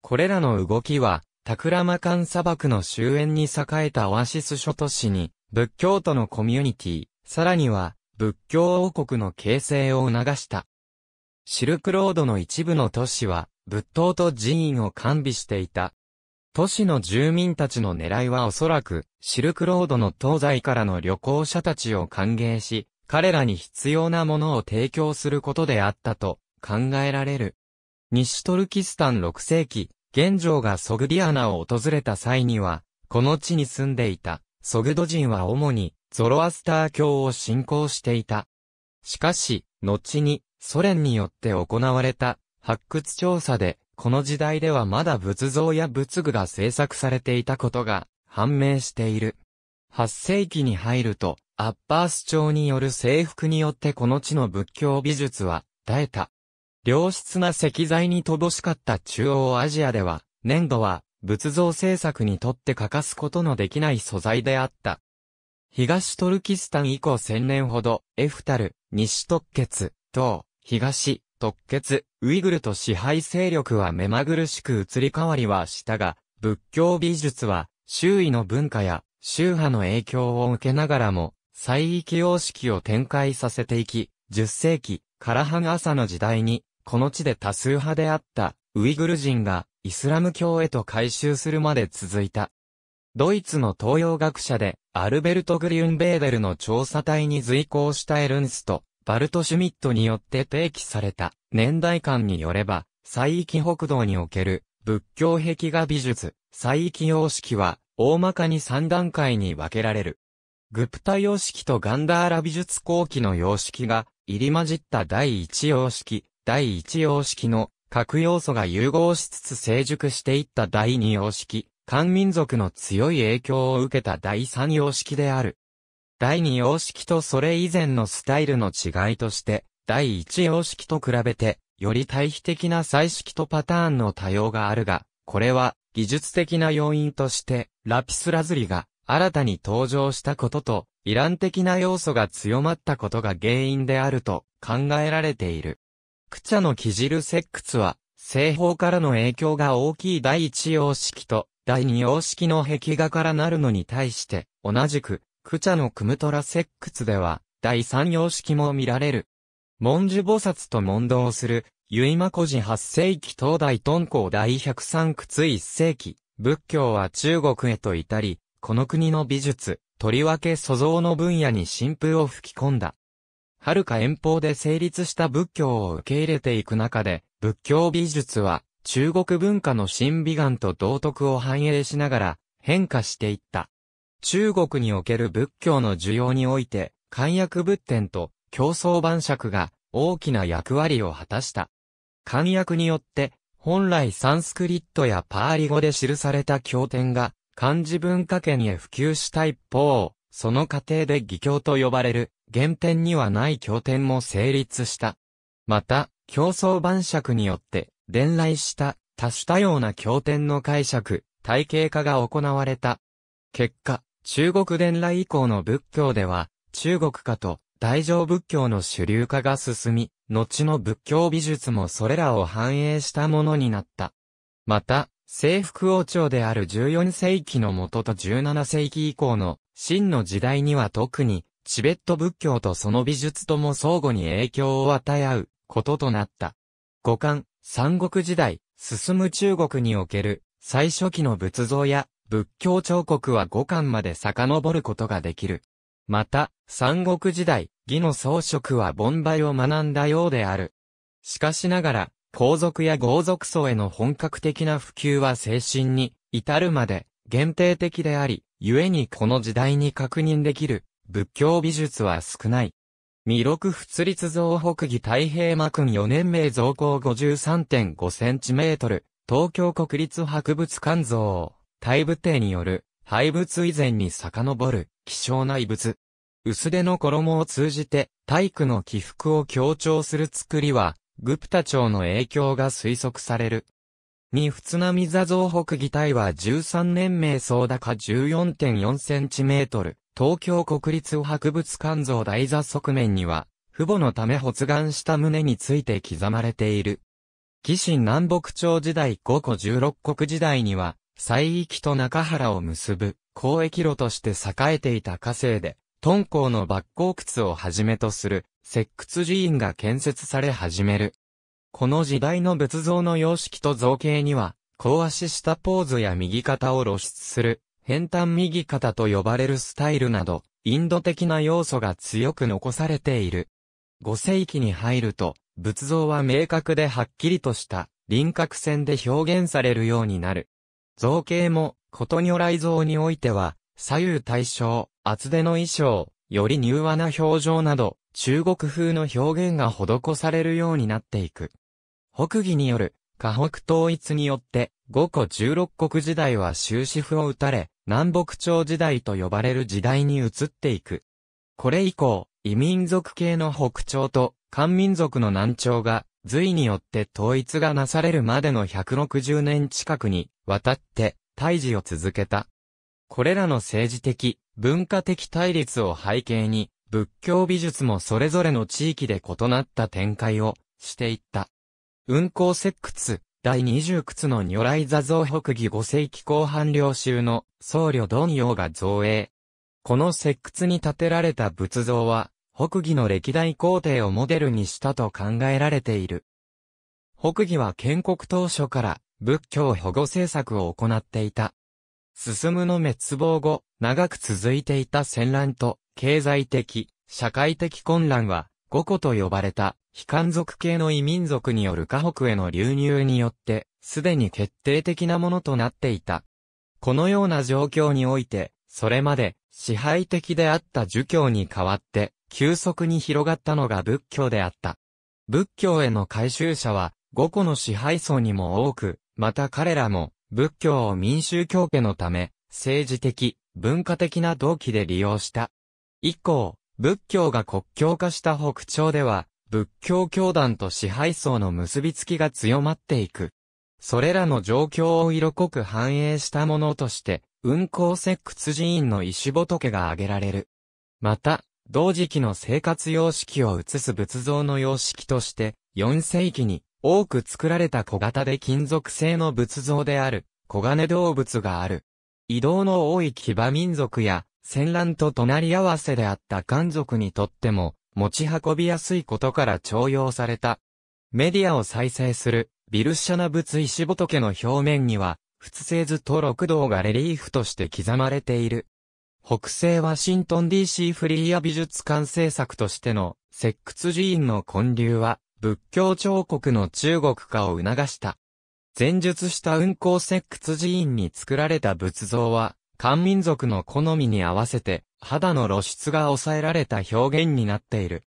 これらの動きは、タクラマカン砂漠の終焉に栄えたオアシス諸都市に、仏教徒のコミュニティ、さらには、仏教王国の形成を促した。シルクロードの一部の都市は、仏塔と寺院を完備していた。都市の住民たちの狙いはおそらく、シルクロードの東西からの旅行者たちを歓迎し、彼らに必要なものを提供することであったと考えられる。西トルキスタン6世紀、玄奘がソグディアナを訪れた際には、この地に住んでいたソグド人は主にゾロアスター教を信仰していた。しかし、後にソ連によって行われた発掘調査で、この時代ではまだ仏像や仏具が制作されていたことが判明している。8世紀に入ると、アッパース朝による征服によってこの地の仏教美術は絶えた。良質な石材に乏しかった中央アジアでは、粘土は仏像制作にとって欠かすことのできない素材であった。東トルキスタン以降1000年ほど、エフタル、西特決、東、東、特決、ウイグルと支配勢力は目まぐるしく移り変わりはしたが、仏教美術は、周囲の文化や、宗派の影響を受けながらも、再域様式を展開させていき、10世紀、カラハン朝の時代に、この地で多数派であった、ウイグル人が、イスラム教へと改修するまで続いた。ドイツの東洋学者で、アルベルト・グリュンベーデルの調査隊に随行したエルンスト、バルト・シュミットによって提起された年代間によれば、西域北道における仏教壁画美術、西域様式は、大まかに3段階に分けられる。グプタ様式とガンダーラ美術後期の様式が入り混じった第1様式、第1様式の各要素が融合しつつ成熟していった第2様式、漢民族の強い影響を受けた第三様式である。第二様式とそれ以前のスタイルの違いとして、第一様式と比べて、より対比的な彩色とパターンの多様があるが、これは、技術的な要因として、ラピスラズリが新たに登場したことと、イラン的な要素が強まったことが原因であると考えられている。クチャのキジル石窟は、西方からの影響が大きい第一様式と、第二様式の壁画からなるのに対して、同じく、クチャのクムトラ石窟では、第三様式も見られる。文殊菩薩と問答する、結馬古寺8世紀東大敦煌第103窟1世紀、仏教は中国へと至り、この国の美術、とりわけ塑像の分野に新風を吹き込んだ。遥か遠方で成立した仏教を受け入れていく中で、仏教美術は中国文化の新美眼と道徳を反映しながら変化していった。中国における仏教の需要において、漢訳仏典と競争晩酌が大きな役割を果たした。漢訳によって、本来サンスクリットやパーリ語で記された経典が、漢字文化圏へ普及した一方、その過程で義教と呼ばれる、原点にはない経典も成立した。また、競争晩酌によって、伝来した、多種多様な経典の解釈、体系化が行われた。結果、中国伝来以降の仏教では、中国化と大乗仏教の主流化が進み、後の仏教美術もそれらを反映したものになった。また、征服王朝である14世紀の元と17世紀以降の真の時代には特に、チベット仏教とその美術とも相互に影響を与え合うこととなった。五感、三国時代、進む中国における最初期の仏像や仏教彫刻は五巻まで遡ることができる。また、三国時代、義の装飾は盆梅を学んだようである。しかしながら、皇族や豪族層への本格的な普及は精神に至るまで限定的であり、故にこの時代に確認できる仏教美術は少ない。弥勒仏立像北義太平幕4年目造高5 3 5センチメートル、東京国立博物館像、大部帝による、廃仏以前に遡る、希少な遺物。薄手の衣を通じて、体育の起伏を強調する作りは、グプタ朝の影響が推測される。二仏並座像北議体は13年名総高1 4 4トル。東京国立博物館像台座側面には、父母のため発願した旨について刻まれている。紀神南北朝時代5個16国時代には、西域と中原を結ぶ交易路として栄えていた河西で、敦煌の抜鉱窟をはじめとする石窟寺院が建設され始める。この時代の仏像の様式と造形には、高足したポーズや右肩を露出する、変端右肩と呼ばれるスタイルなど、インド的な要素が強く残されている。5世紀に入ると、仏像は明確ではっきりとした輪郭線で表現されるようになる。造形も、こと如来像においては、左右対称、厚手の衣装、より柔和な表情など、中国風の表現が施されるようになっていく。北義による、河北統一によって、五個十六国時代は終止符を打たれ、南北朝時代と呼ばれる時代に移っていく。これ以降、異民族系の北朝と、漢民族の南朝が、隋によって統一がなされるまでの160年近くに、わたって、退治を続けた。これらの政治的、文化的対立を背景に、仏教美術もそれぞれの地域で異なった展開をしていった。運行石窟、第二十窟の如来座像北義五世紀後半領州の僧侶ドンヨが造営。この石窟に建てられた仏像は、北義の歴代皇帝をモデルにしたと考えられている。北義は建国当初から仏教保護政策を行っていた。進むの滅亡後、長く続いていた戦乱と経済的、社会的混乱は、五個と呼ばれた非漢族系の異民族による河北への流入によって、すでに決定的なものとなっていた。このような状況において、それまで支配的であった儒教に代わって、急速に広がったのが仏教であった。仏教への改宗者は、五個の支配層にも多く、また彼らも、仏教を民衆教家のため、政治的、文化的な動機で利用した。以降、仏教が国教化した北朝では、仏教教団と支配層の結びつきが強まっていく。それらの状況を色濃く反映したものとして、運行石窟寺院の石仏が挙げられる。また、同時期の生活様式を移す仏像の様式として、4世紀に多く作られた小型で金属製の仏像である、小金動物がある。移動の多い騎馬民族や、戦乱と隣り合わせであった漢族にとっても、持ち運びやすいことから徴用された。メディアを再生する、ビルシャナ仏石仏の表面には、仏製図と六道がレリーフとして刻まれている。北西ワシントン DC フリーア美術館制作としての、石窟寺院の建立は、仏教彫刻の中国化を促した。前述した運行石窟寺院に作られた仏像は、漢民族の好みに合わせて、肌の露出が抑えられた表現になっている。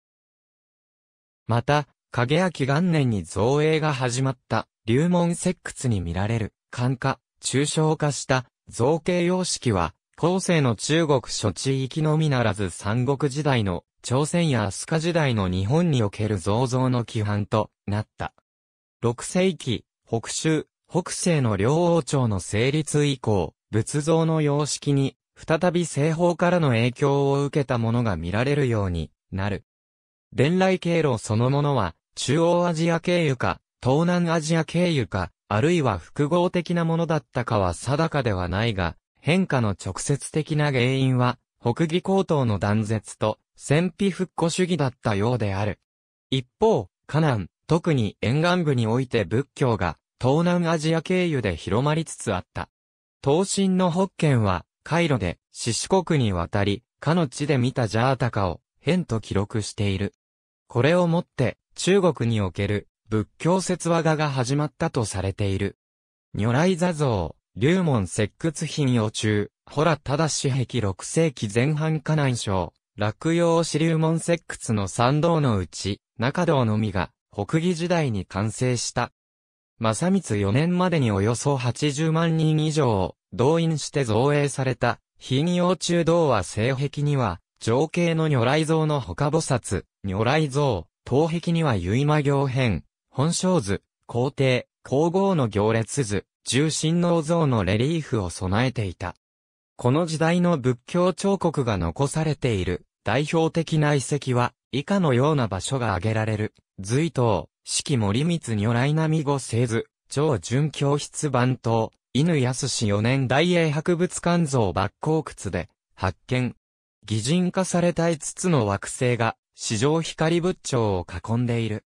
また、影秋元年に造営が始まった、流門石窟に見られる、漢化、抽象化した造形様式は、後世の中国諸地域のみならず三国時代の朝鮮や飛鳥時代の日本における造像の規範となった。6世紀、北州、北西の両王朝の成立以降、仏像の様式に、再び西方からの影響を受けたものが見られるようになる。伝来経路そのものは、中央アジア経由か、東南アジア経由か、あるいは複合的なものだったかは定かではないが、変化の直接的な原因は、北義高等の断絶と、戦費復古主義だったようである。一方、カナン、特に沿岸部において仏教が、東南アジア経由で広まりつつあった。東進の北県は、カイロで、四四国に渡り、かの地で見たジャータカを、変と記録している。これをもって、中国における、仏教説話画が始まったとされている。如来座像、龍門石窟品用中、ホラ正史壁六世紀前半河南省、落葉四流門石窟の参道のうち、中道のみが、北魏時代に完成した。正光4年までにおよそ80万人以上を動員して造営された、貧用中道は西壁には、情景の如来像の他菩薩、如来像、東壁には結間行編、本性図、皇帝、皇后の行列図、重心の像のレリーフを備えていた。この時代の仏教彫刻が残されている代表的な遺跡は以下のような場所が挙げられる。隋東、四季森光如来並御製図、超純教室番頭、犬安四年大英博物館像抜光窟で、発見。擬人化された5つの惑星が、四条光仏頂を囲んでいる。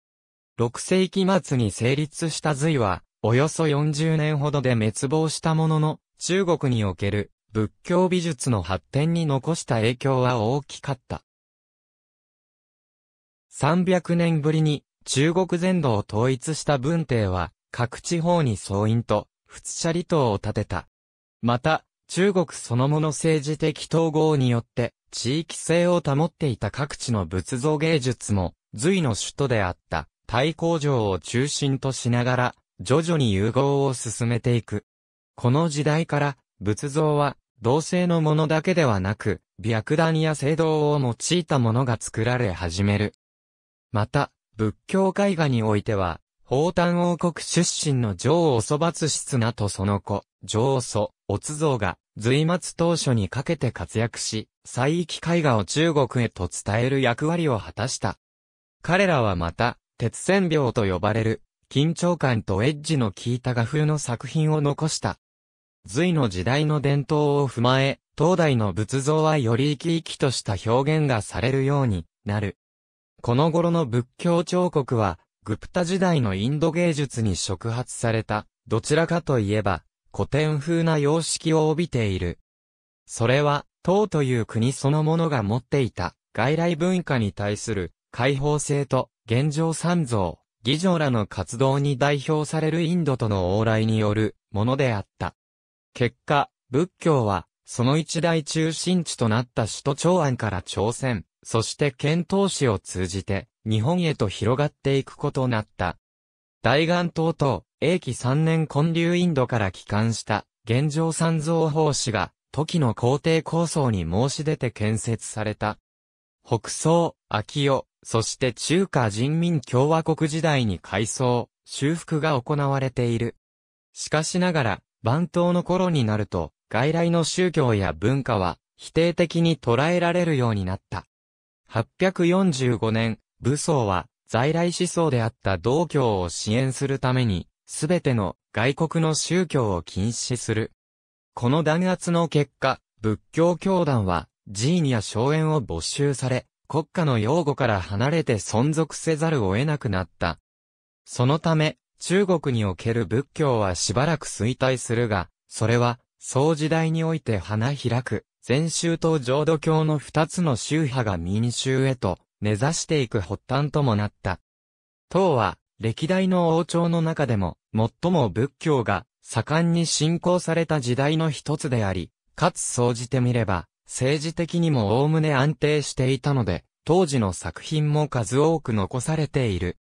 6世紀末に成立した隋は、およそ40年ほどで滅亡したものの、中国における仏教美術の発展に残した影響は大きかった。300年ぶりに中国全土を統一した文帝は、各地方に総員と、仏舎離島を建てた。また、中国そのもの政治的統合によって、地域性を保っていた各地の仏像芸術も、隋の首都であった、大工場を中心としながら、徐々に融合を進めていく。この時代から、仏像は、同性のものだけではなく、白弾や青銅を用いたものが作られ始める。また、仏教絵画においては、宝丹王国出身の女王おそばつ室なとその子、女王祖、おつ像が、随末当初にかけて活躍し、西域絵画を中国へと伝える役割を果たした。彼らはまた、鉄線描と呼ばれる、緊張感とエッジの効いた画風の作品を残した。隋の時代の伝統を踏まえ、当代の仏像はより生き生きとした表現がされるようになる。この頃の仏教彫刻は、グプタ時代のインド芸術に触発された、どちらかといえば、古典風な様式を帯びている。それは、唐という国そのものが持っていた、外来文化に対する、開放性と、現状三蔵、議場らの活動に代表されるインドとの往来による、ものであった。結果、仏教は、その一大中心地となった首都長安から朝鮮、そして遣唐使を通じて、日本へと広がっていくことなった。大岩島と、英紀3年建立インドから帰還した、現状三蔵法師が、時の皇帝構想に申し出て建設された。北宋、秋代、そして中華人民共和国時代に改装、修復が行われている。しかしながら、番頭の頃になると、外来の宗教や文化は否定的に捉えられるようになった。845年、武装は在来思想であった道教を支援するために、すべての外国の宗教を禁止する。この弾圧の結果、仏教教団は、寺院や荘園を没収され、国家の擁護から離れて存続せざるを得なくなった。そのため、中国における仏教はしばらく衰退するが、それは、総時代において花開く、禅宗と浄土教の二つの宗派が民衆へと根ざしていく発端ともなった。唐は、歴代の王朝の中でも、最も仏教が盛んに信仰された時代の一つであり、かつ総じてみれば、政治的にも概ね安定していたので、当時の作品も数多く残されている。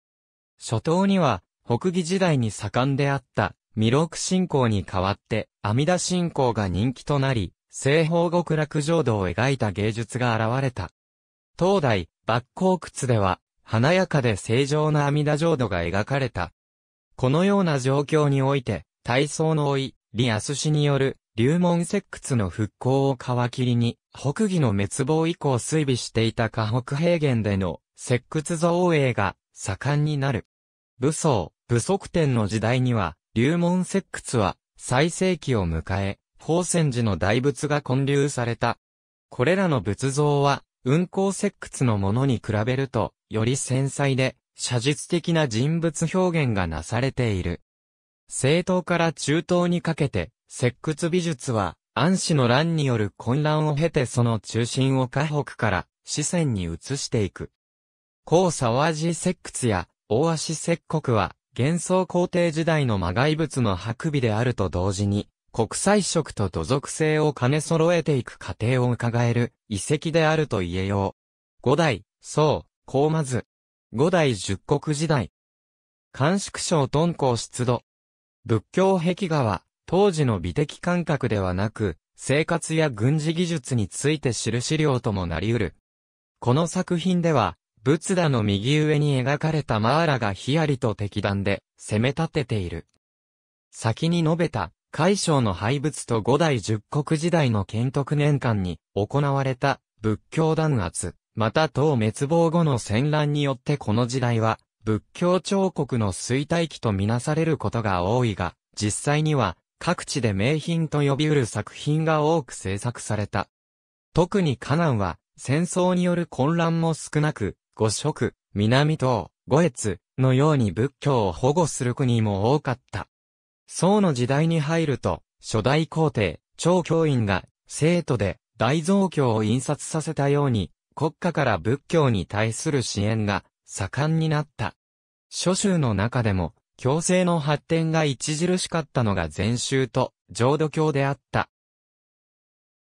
初頭には、北魏時代に盛んであった、弥勒信仰に代わって、阿弥陀信仰が人気となり、西方極楽浄土を描いた芸術が現れた。東大、抜光窟では、華やかで正常な阿弥陀浄土が描かれた。このような状況において、体操の老い、リアス氏による、流門石窟の復興を皮切りに、北義の滅亡以降推備していた河北平原での石窟造営が盛んになる。武装、武則天の時代には、流門石窟は最盛期を迎え、宝泉寺の大仏が建立された。これらの仏像は、運行石窟のものに比べると、より繊細で、写実的な人物表現がなされている。政党から中東にかけて、石窟美術は、安氏の乱による混乱を経てその中心を河北から四川に移していく。高沢寺石窟や大足石国は、幻想皇帝時代の魔外物の白尾であると同時に、国際色と土属性を兼ね揃えていく過程を伺える遺跡であると言えよう。五代、宋、高まず。五代十国時代。漢縮省敦煌出土。仏教壁画は、当時の美的感覚ではなく、生活や軍事技術について知る資料ともなり得る。この作品では、仏陀の右上に描かれたマーラがヒヤリと敵弾で攻め立てている。先に述べた海省の廃仏と五代十国時代の建徳年間に行われた仏教弾圧、また党滅亡後の戦乱によってこの時代は仏教彫刻の衰退期とみなされることが多いが、実際には各地で名品と呼び得る作品が多く制作された。特にカナンは戦争による混乱も少なく、五色、南東、五越のように仏教を保護する国も多かった。宋の時代に入ると、初代皇帝、張教員が、生徒で大蔵経を印刷させたように、国家から仏教に対する支援が盛んになった。諸州の中でも、強制の発展が著しかったのが禅宗と浄土教であった。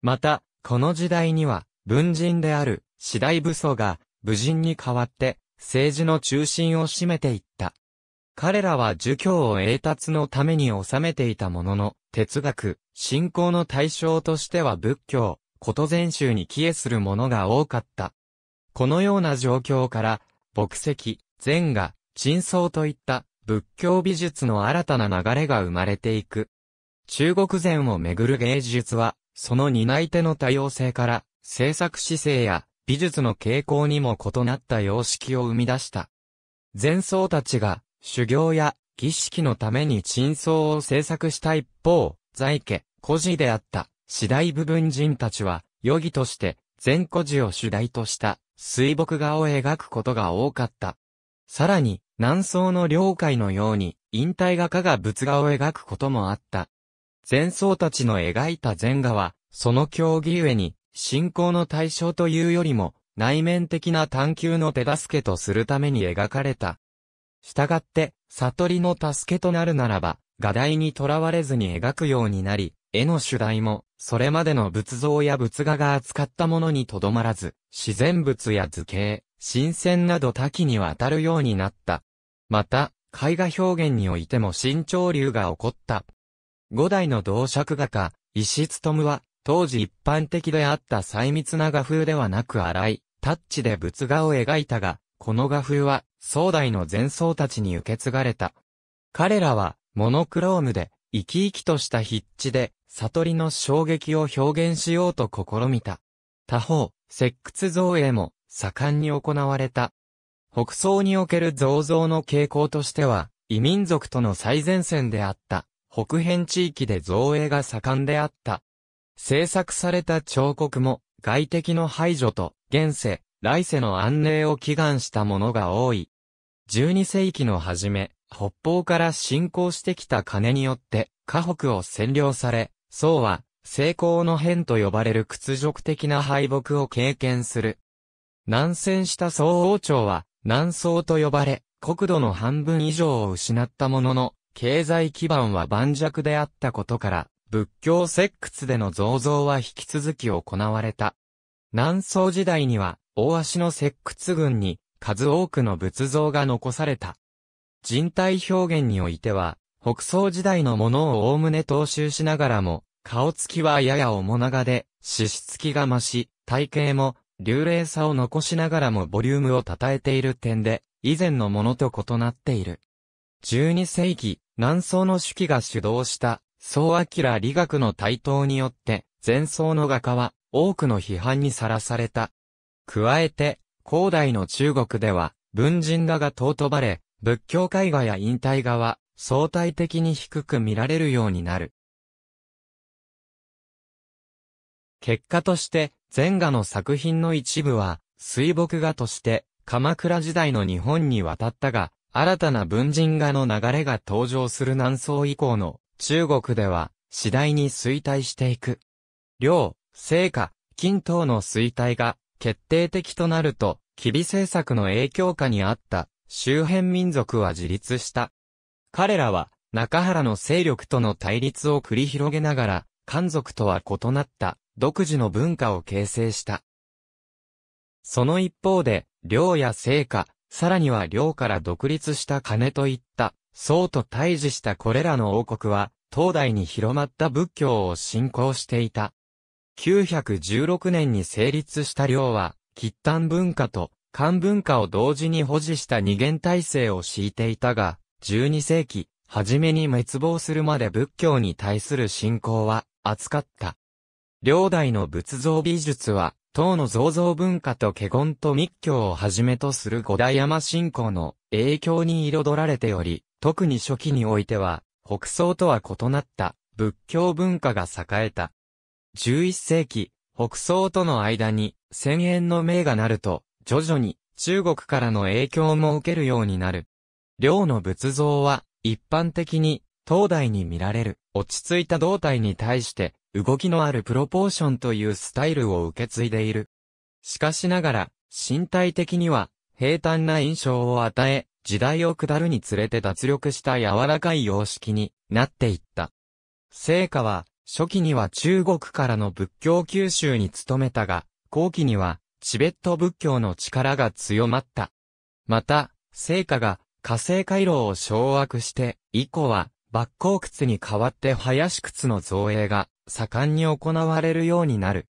また、この時代には、文人である、次第武祖が、武人に代わって、政治の中心を占めていった。彼らは儒教を栄達のために収めていたものの、哲学、信仰の対象としては仏教、こと禅宗に帰依するものが多かった。このような状況から、牧石、禅画、沈僧といった仏教美術の新たな流れが生まれていく。中国禅をめぐる芸術は、その担い手の多様性から、制作姿勢や美術の傾向にも異なった様式を生み出した。禅僧たちが修行や儀式のために陳僧を制作した一方、在家、孤児であった次第部分人たちは、余儀として全孤児を主題とした水墨画を描くことが多かった。さらに、南宋の領海のように、引退画家が仏画を描くこともあった。前僧たちの描いた禅画は、その競技ゆえに、信仰の対象というよりも、内面的な探求の手助けとするために描かれた従って、悟りの助けとなるならば、画題にとらわれずに描くようになり、絵の主題も、それまでの仏像や仏画が扱ったものにとどまらず、自然物や図形、新鮮など多岐にわたるようになった。また、絵画表現においても新潮流が起こった。五代の同尺画家、石務は、当時一般的であった細密な画風ではなく荒い、タッチで仏画を描いたが、この画風は、壮大の前奏たちに受け継がれた。彼らは、モノクロームで、生き生きとした筆致で、悟りの衝撃を表現しようと試みた。他方、石窟造営も、盛んに行われた。北宋における造像の傾向としては、異民族との最前線であった、北辺地域で造営が盛んであった。制作された彫刻も、外敵の排除と、現世、来世の安寧を祈願したものが多い。12世紀の初め、北方から侵攻してきた金によって、河北を占領され、宋は、成功の変と呼ばれる屈辱的な敗北を経験する。南戦した宋王朝は、南宋と呼ばれ、国土の半分以上を失ったものの、経済基盤は盤石であったことから、仏教石窟での造像は引き続き行われた。南宋時代には、大足の石窟群に、数多くの仏像が残された。人体表現においては、北宋時代のものを概ね踏襲しながらも、顔つきはやや面長で、脂質気が増し、体型も、流麗さを残しながらもボリュームを称えている点で、以前のものと異なっている。12世紀、南宋の主記が主導した、宋明理学の台頭によって、前宋の画家は、多くの批判にさらされた。加えて、古代の中国では、文人画が尊ばれ、仏教絵画や引退画は、相対的に低く見られるようになる。結果として、禅画の作品の一部は、水墨画として、鎌倉時代の日本に渡ったが、新たな文人画の流れが登場する南宋以降の中国では、次第に衰退していく。両、聖火、金等の衰退が決定的となると、キビ政策の影響下にあった周辺民族は自立した。彼らは中原の勢力との対立を繰り広げながら、漢族とは異なった独自の文化を形成した。その一方で、領や成果、さらには領から独立した金といった、宋と対峙したこれらの王国は、東大に広まった仏教を信仰していた。916年に成立した領は、喫炭文化と漢文化を同時に保持した二元体制を敷いていたが、12世紀、初めに滅亡するまで仏教に対する信仰は、扱った。領代の仏像美術は、唐の造像文化と華厳と密教をはじめとする五大山信仰の影響に彩られており、特に初期においては、北宋とは異なった仏教文化が栄えた。11世紀、北宋との間に、千円の命がなると、徐々に中国からの影響も受けるようになる。梁の仏像は、一般的に、東大に見られる、落ち着いた胴体に対して、動きのあるプロポーションというスタイルを受け継いでいる。しかしながら、身体的には、平坦な印象を与え、時代を下るにつれて脱力した柔らかい様式になっていった。成果は、初期には中国からの仏教吸収に努めたが、後期にはチベット仏教の力が強まった。また、聖火が火星回廊を掌握して、以降は、抜光靴に代わって林靴の造営が盛んに行われるようになる。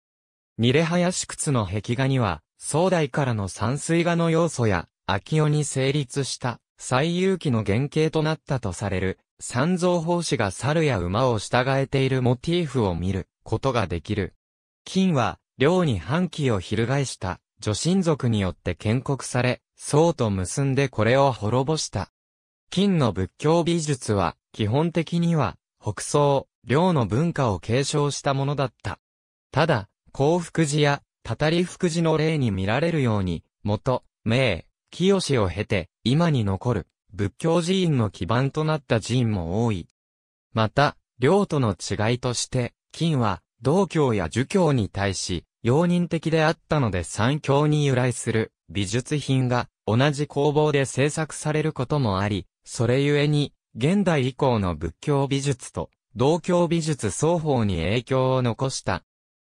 ニレ林靴の壁画には、壮大からの山水画の要素や、秋夜に成立した最有機の原型となったとされる、三蔵法師が猿や馬を従えているモティーフを見ることができる。金は、寮に反旗を翻した女神族によって建国され、僧と結んでこれを滅ぼした。金の仏教美術は、基本的には、北宋、寮の文化を継承したものだった。ただ、幸福寺や、たたり福寺の例に見られるように、元、名、清を経て、今に残る、仏教寺院の基盤となった寺院も多い。また、領との違いとして、金は、道教や儒教に対し、容認的であったので三教に由来する美術品が同じ工房で制作されることもあり、それゆえに、現代以降の仏教美術と道教美術双方に影響を残した。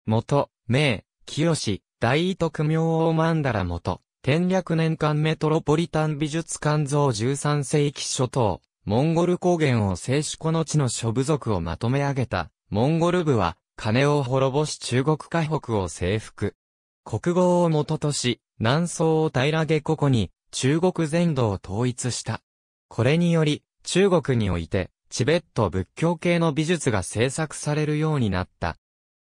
元、明、清、大意徳明王曼荼羅元、天略年間メトロポリタン美術館像13世紀初頭、モンゴル高原を制しこの地の諸部族をまとめ上げた、モンゴル部は、金を滅ぼし中国海北を征服。国号を元とし、南宋を平げここに、中国全土を統一した。これにより、中国において、チベット仏教系の美術が制作されるようになった。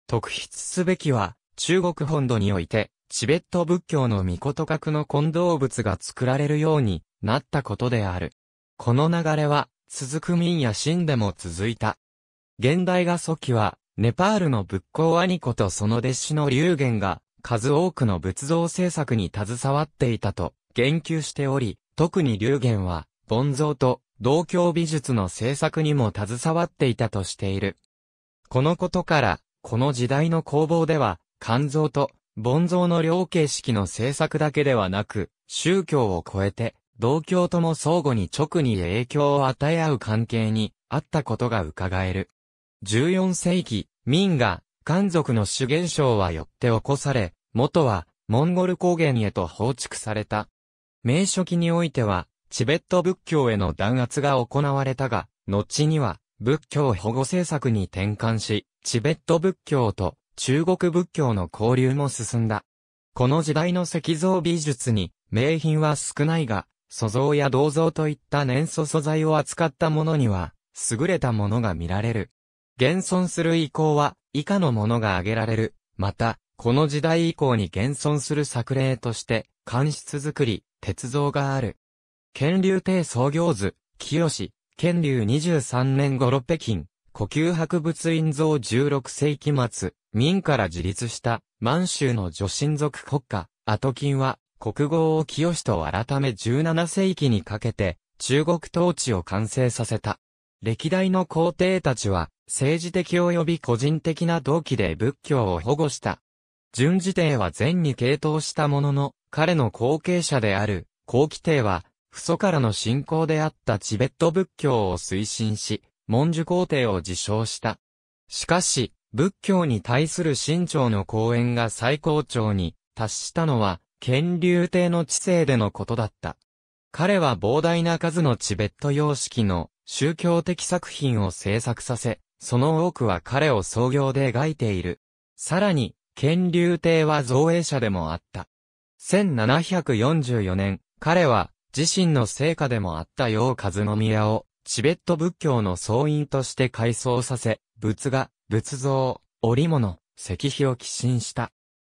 特筆すべきは、中国本土において、チベット仏教の御事格の混同物が作られるようになったことである。この流れは、続く民や神でも続いた。現代画祖期は、ネパールの仏教兄子とその弟子の龍玄が、数多くの仏像制作に携わっていたと、言及しており、特に龍玄は、盆像と、同郷美術の制作にも携わっていたとしている。このことから、この時代の工房では、肝臓と盆蔵の両形式の制作だけではなく、宗教を超えて、同教とも相互に直に影響を与え合う関係にあったことが伺える。14世紀、民が、漢族の主現象はよって起こされ、元は、モンゴル高原へと放逐された。名初期においては、チベット仏教への弾圧が行われたが、後には、仏教保護政策に転換し、チベット仏教と中国仏教の交流も進んだ。この時代の石像美術に、名品は少ないが、素像や銅像といった粘素素材を扱ったものには、優れたものが見られる。現存する遺構は、以下のものが挙げられる。また、この時代以降に現存する作例として、官室作り、鉄像がある。建隆帝創業図、清、建隆23年頃北京、古吸博物院像16世紀末、民から自立した満州の女神族国家、アトキンは、国語を清しと改め17世紀にかけて、中国統治を完成させた。歴代の皇帝たちは、政治的及び個人的な動機で仏教を保護した。順次帝は前に傾倒したものの、彼の後継者である、後期帝は、父祖からの信仰であったチベット仏教を推進し、文殊皇帝を自称した。しかし、仏教に対する清朝の講演が最高潮に達したのは、乾隆帝の知性でのことだった。彼は膨大な数のチベット様式の宗教的作品を制作させ、その多くは彼を創業で描いている。さらに、乾隆帝は造営者でもあった。1744年、彼は自身の成果でもあったよう和宮をチベット仏教の僧院として改装させ、仏画、仏像、織物、石碑を寄進した。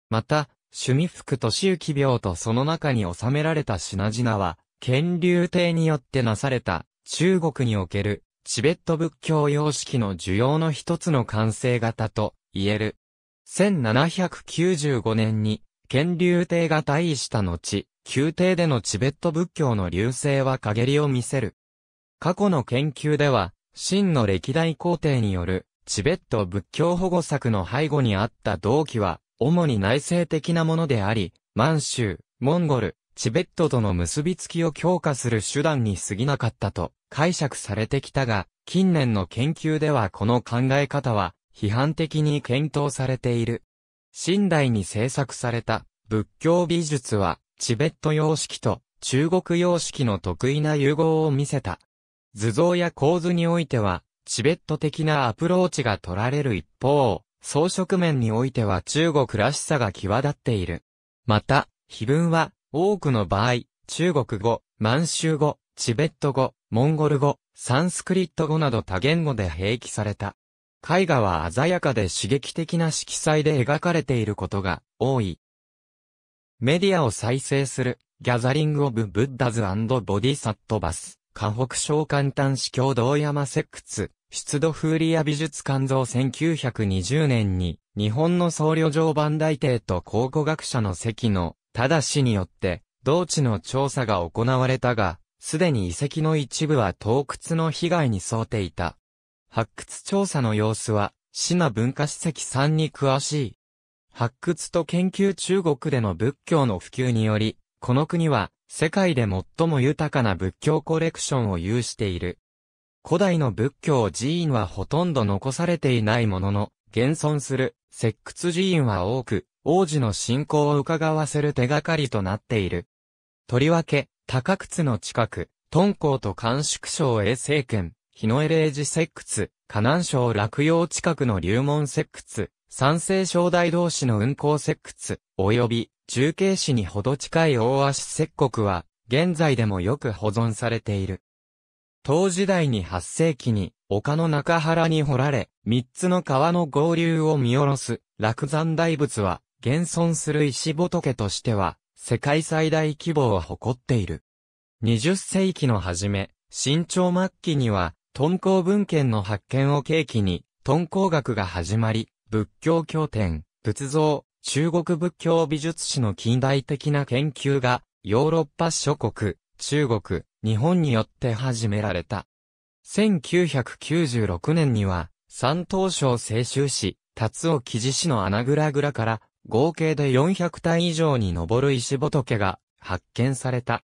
また、趣味福敏行病とその中に収められた品々は、建立帝によってなされた、中国における、チベット仏教様式の需要の一つの完成型と、言える。1795年に、建立帝が退位した後、宮廷でのチベット仏教の流星は陰りを見せる。過去の研究では、真の歴代皇帝による、チベット仏教保護策の背後にあった動機は、主に内政的なものであり、満州、モンゴル、チベットとの結びつきを強化する手段に過ぎなかったと解釈されてきたが、近年の研究ではこの考え方は批判的に検討されている。新代に制作された仏教美術はチベット様式と中国様式の得意な融合を見せた。図像や構図においては、チベット的なアプローチが取られる一方、装飾面においては中国らしさが際立っている。また、碑文は、多くの場合、中国語、満州語、チベット語、モンゴル語、サンスクリット語など多言語で併記された。絵画は鮮やかで刺激的な色彩で描かれていることが多い。メディアを再生する、ギャザリング・オブ・ブッダズ・ボディサットバス。河北省簡単市共同山石窟、出土風利屋美術館像1920年に、日本の僧侶上万大帝と考古学者の関の、たしによって、同地の調査が行われたが、すでに遺跡の一部は洞窟の被害に沿っていた。発掘調査の様子は、市文化史跡3に詳しい。発掘と研究中国での仏教の普及により、この国は世界で最も豊かな仏教コレクションを有している。古代の仏教寺院はほとんど残されていないものの、現存する石窟寺院は多く、王子の信仰を伺わせる手がかりとなっている。とりわけ、高靴の近く、敦煌と甘粛省衛生圏、日野エレージ石窟、河南省洛陽近くの龍門石窟、山西省大同士の運行石窟、及び中継市にほど近い大足石国は、現在でもよく保存されている。当時代に8世紀に、丘の中原に掘られ、3つの川の合流を見下ろす、落山大仏は、現存する石仏としては、世界最大規模を誇っている。20世紀の初め、新朝末期には、敦煌文献の発見を契機に、敦煌学が始まり、仏教経典、仏像、中国仏教美術史の近代的な研究が、ヨーロッパ諸国、中国、日本によって始められた。1996年には、山東省清州市、達尾木地市の穴蔵蔵から、合計で400体以上に上る石仏が発見された。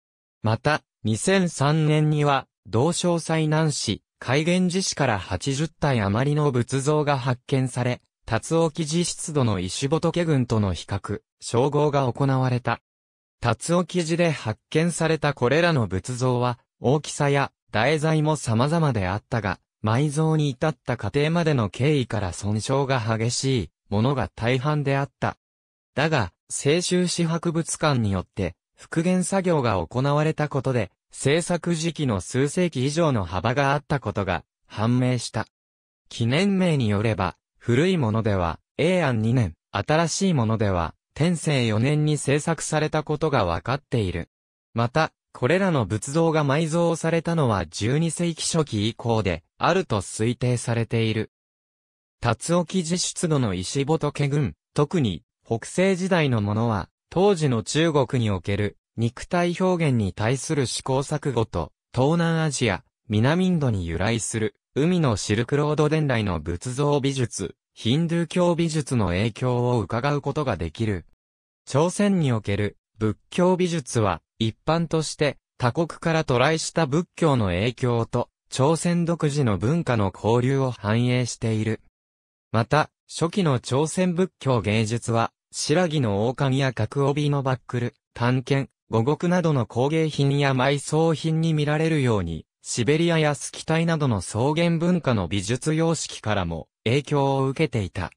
また、2003年には、同省災南市、海原寺市から80体余りの仏像が発見され、達沖地湿度の石仏群との比較、称号が行われた。達沖地で発見されたこれらの仏像は、大きさや題材も様々であったが、埋蔵に至った過程までの経緯から損傷が激しいものが大半であった。だが、青州市博物館によって、復元作業が行われたことで、制作時期の数世紀以上の幅があったことが判明した。記念名によれば、古いものでは、永安2年、新しいものでは、天正4年に制作されたことがわかっている。また、これらの仏像が埋蔵されたのは12世紀初期以降で、あると推定されている。辰沖寺出土の石仏群、特に北西時代のものは、当時の中国における肉体表現に対する試行錯誤と、東南アジア、南インドに由来する海のシルクロード伝来の仏像美術、ヒンドゥー教美術の影響を伺うことができる。朝鮮における仏教美術は一般として他国から渡来した仏教の影響と朝鮮独自の文化の交流を反映している。また、初期の朝鮮仏教芸術は、白木の王冠や角帯のバックル、探検、五国などの工芸品や埋葬品に見られるように、シベリアやスキタイなどの草原文化の美術様式からも影響を受けていた。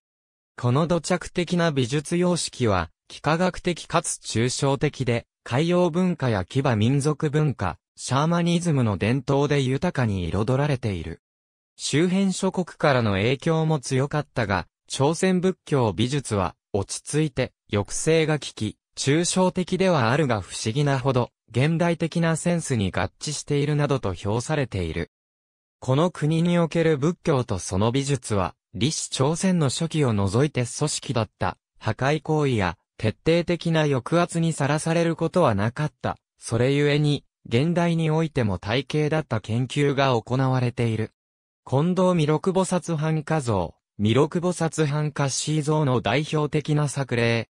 この土着的な美術様式は、幾何学的かつ抽象的で、海洋文化や騎馬民族文化、シャーマニズムの伝統で豊かに彩られている。周辺諸国からの影響も強かったが、朝鮮仏教美術は落ち着いて抑制が効き、抽象的ではあるが不思議なほど現代的なセンスに合致しているなどと評されている。この国における仏教とその美術は、李氏朝鮮の初期を除いて組織だった破壊行為や徹底的な抑圧にさらされることはなかった。それゆえに、現代においても体系だった研究が行われている。近藤弥勒菩薩藩家像、弥勒菩薩藩家シー像の代表的な作例、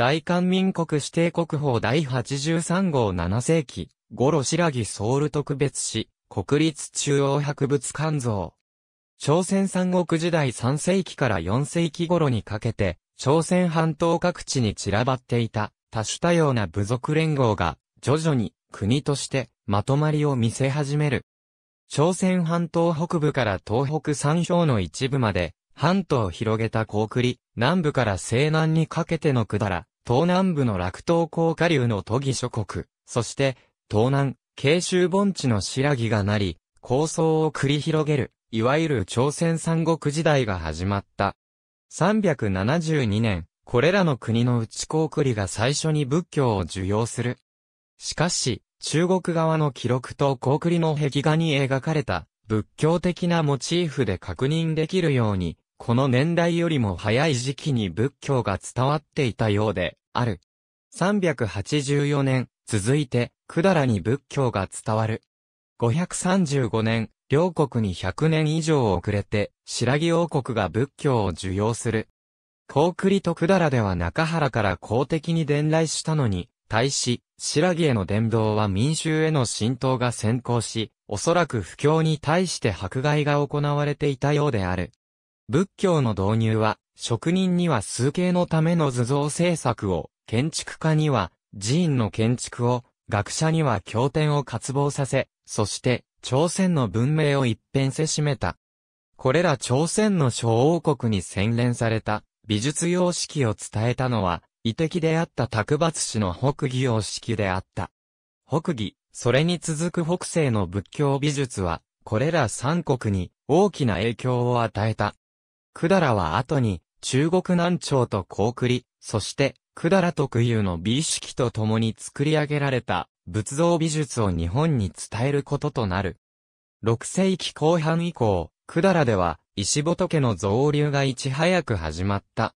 大韓民国指定国宝第83号7世紀、五呂白木ソウル特別市、国立中央博物館像。朝鮮三国時代3世紀から4世紀頃にかけて、朝鮮半島各地に散らばっていた多種多様な部族連合が、徐々に国としてまとまりを見せ始める。朝鮮半島北部から東北三省の一部まで、半島を広げた高栗、南部から西南にかけてのくだら、東南部の落東高下流の都議諸国、そして、東南、慶州盆地の白木がなり、構想を繰り広げる、いわゆる朝鮮三国時代が始まった。372年、これらの国の内高句が最初に仏教を受容する。しかし、中国側の記録と高句の壁画に描かれた、仏教的なモチーフで確認できるように、この年代よりも早い時期に仏教が伝わっていたようで、ある。384年、続いて、百済に仏教が伝わる。535年、両国に100年以上遅れて、白木王国が仏教を受容する。高栗と百済では中原から公的に伝来したのに、対し、白木への伝道は民衆への浸透が先行し、おそらく不況に対して迫害が行われていたようである。仏教の導入は、職人には数形のための図像制作を、建築家には寺院の建築を、学者には経典を渇望させ、そして朝鮮の文明を一変せしめた。これら朝鮮の小王国に洗練された美術様式を伝えたのは、遺跡であった卓抜氏の北義様式であった。北義、それに続く北西の仏教美術は、これら三国に大きな影響を与えた。だらは後に、中国南朝と高栗、そして、だら特有の美意識と共に作り上げられた、仏像美術を日本に伝えることとなる。6世紀後半以降、だらでは、石仏の造流がいち早く始まった。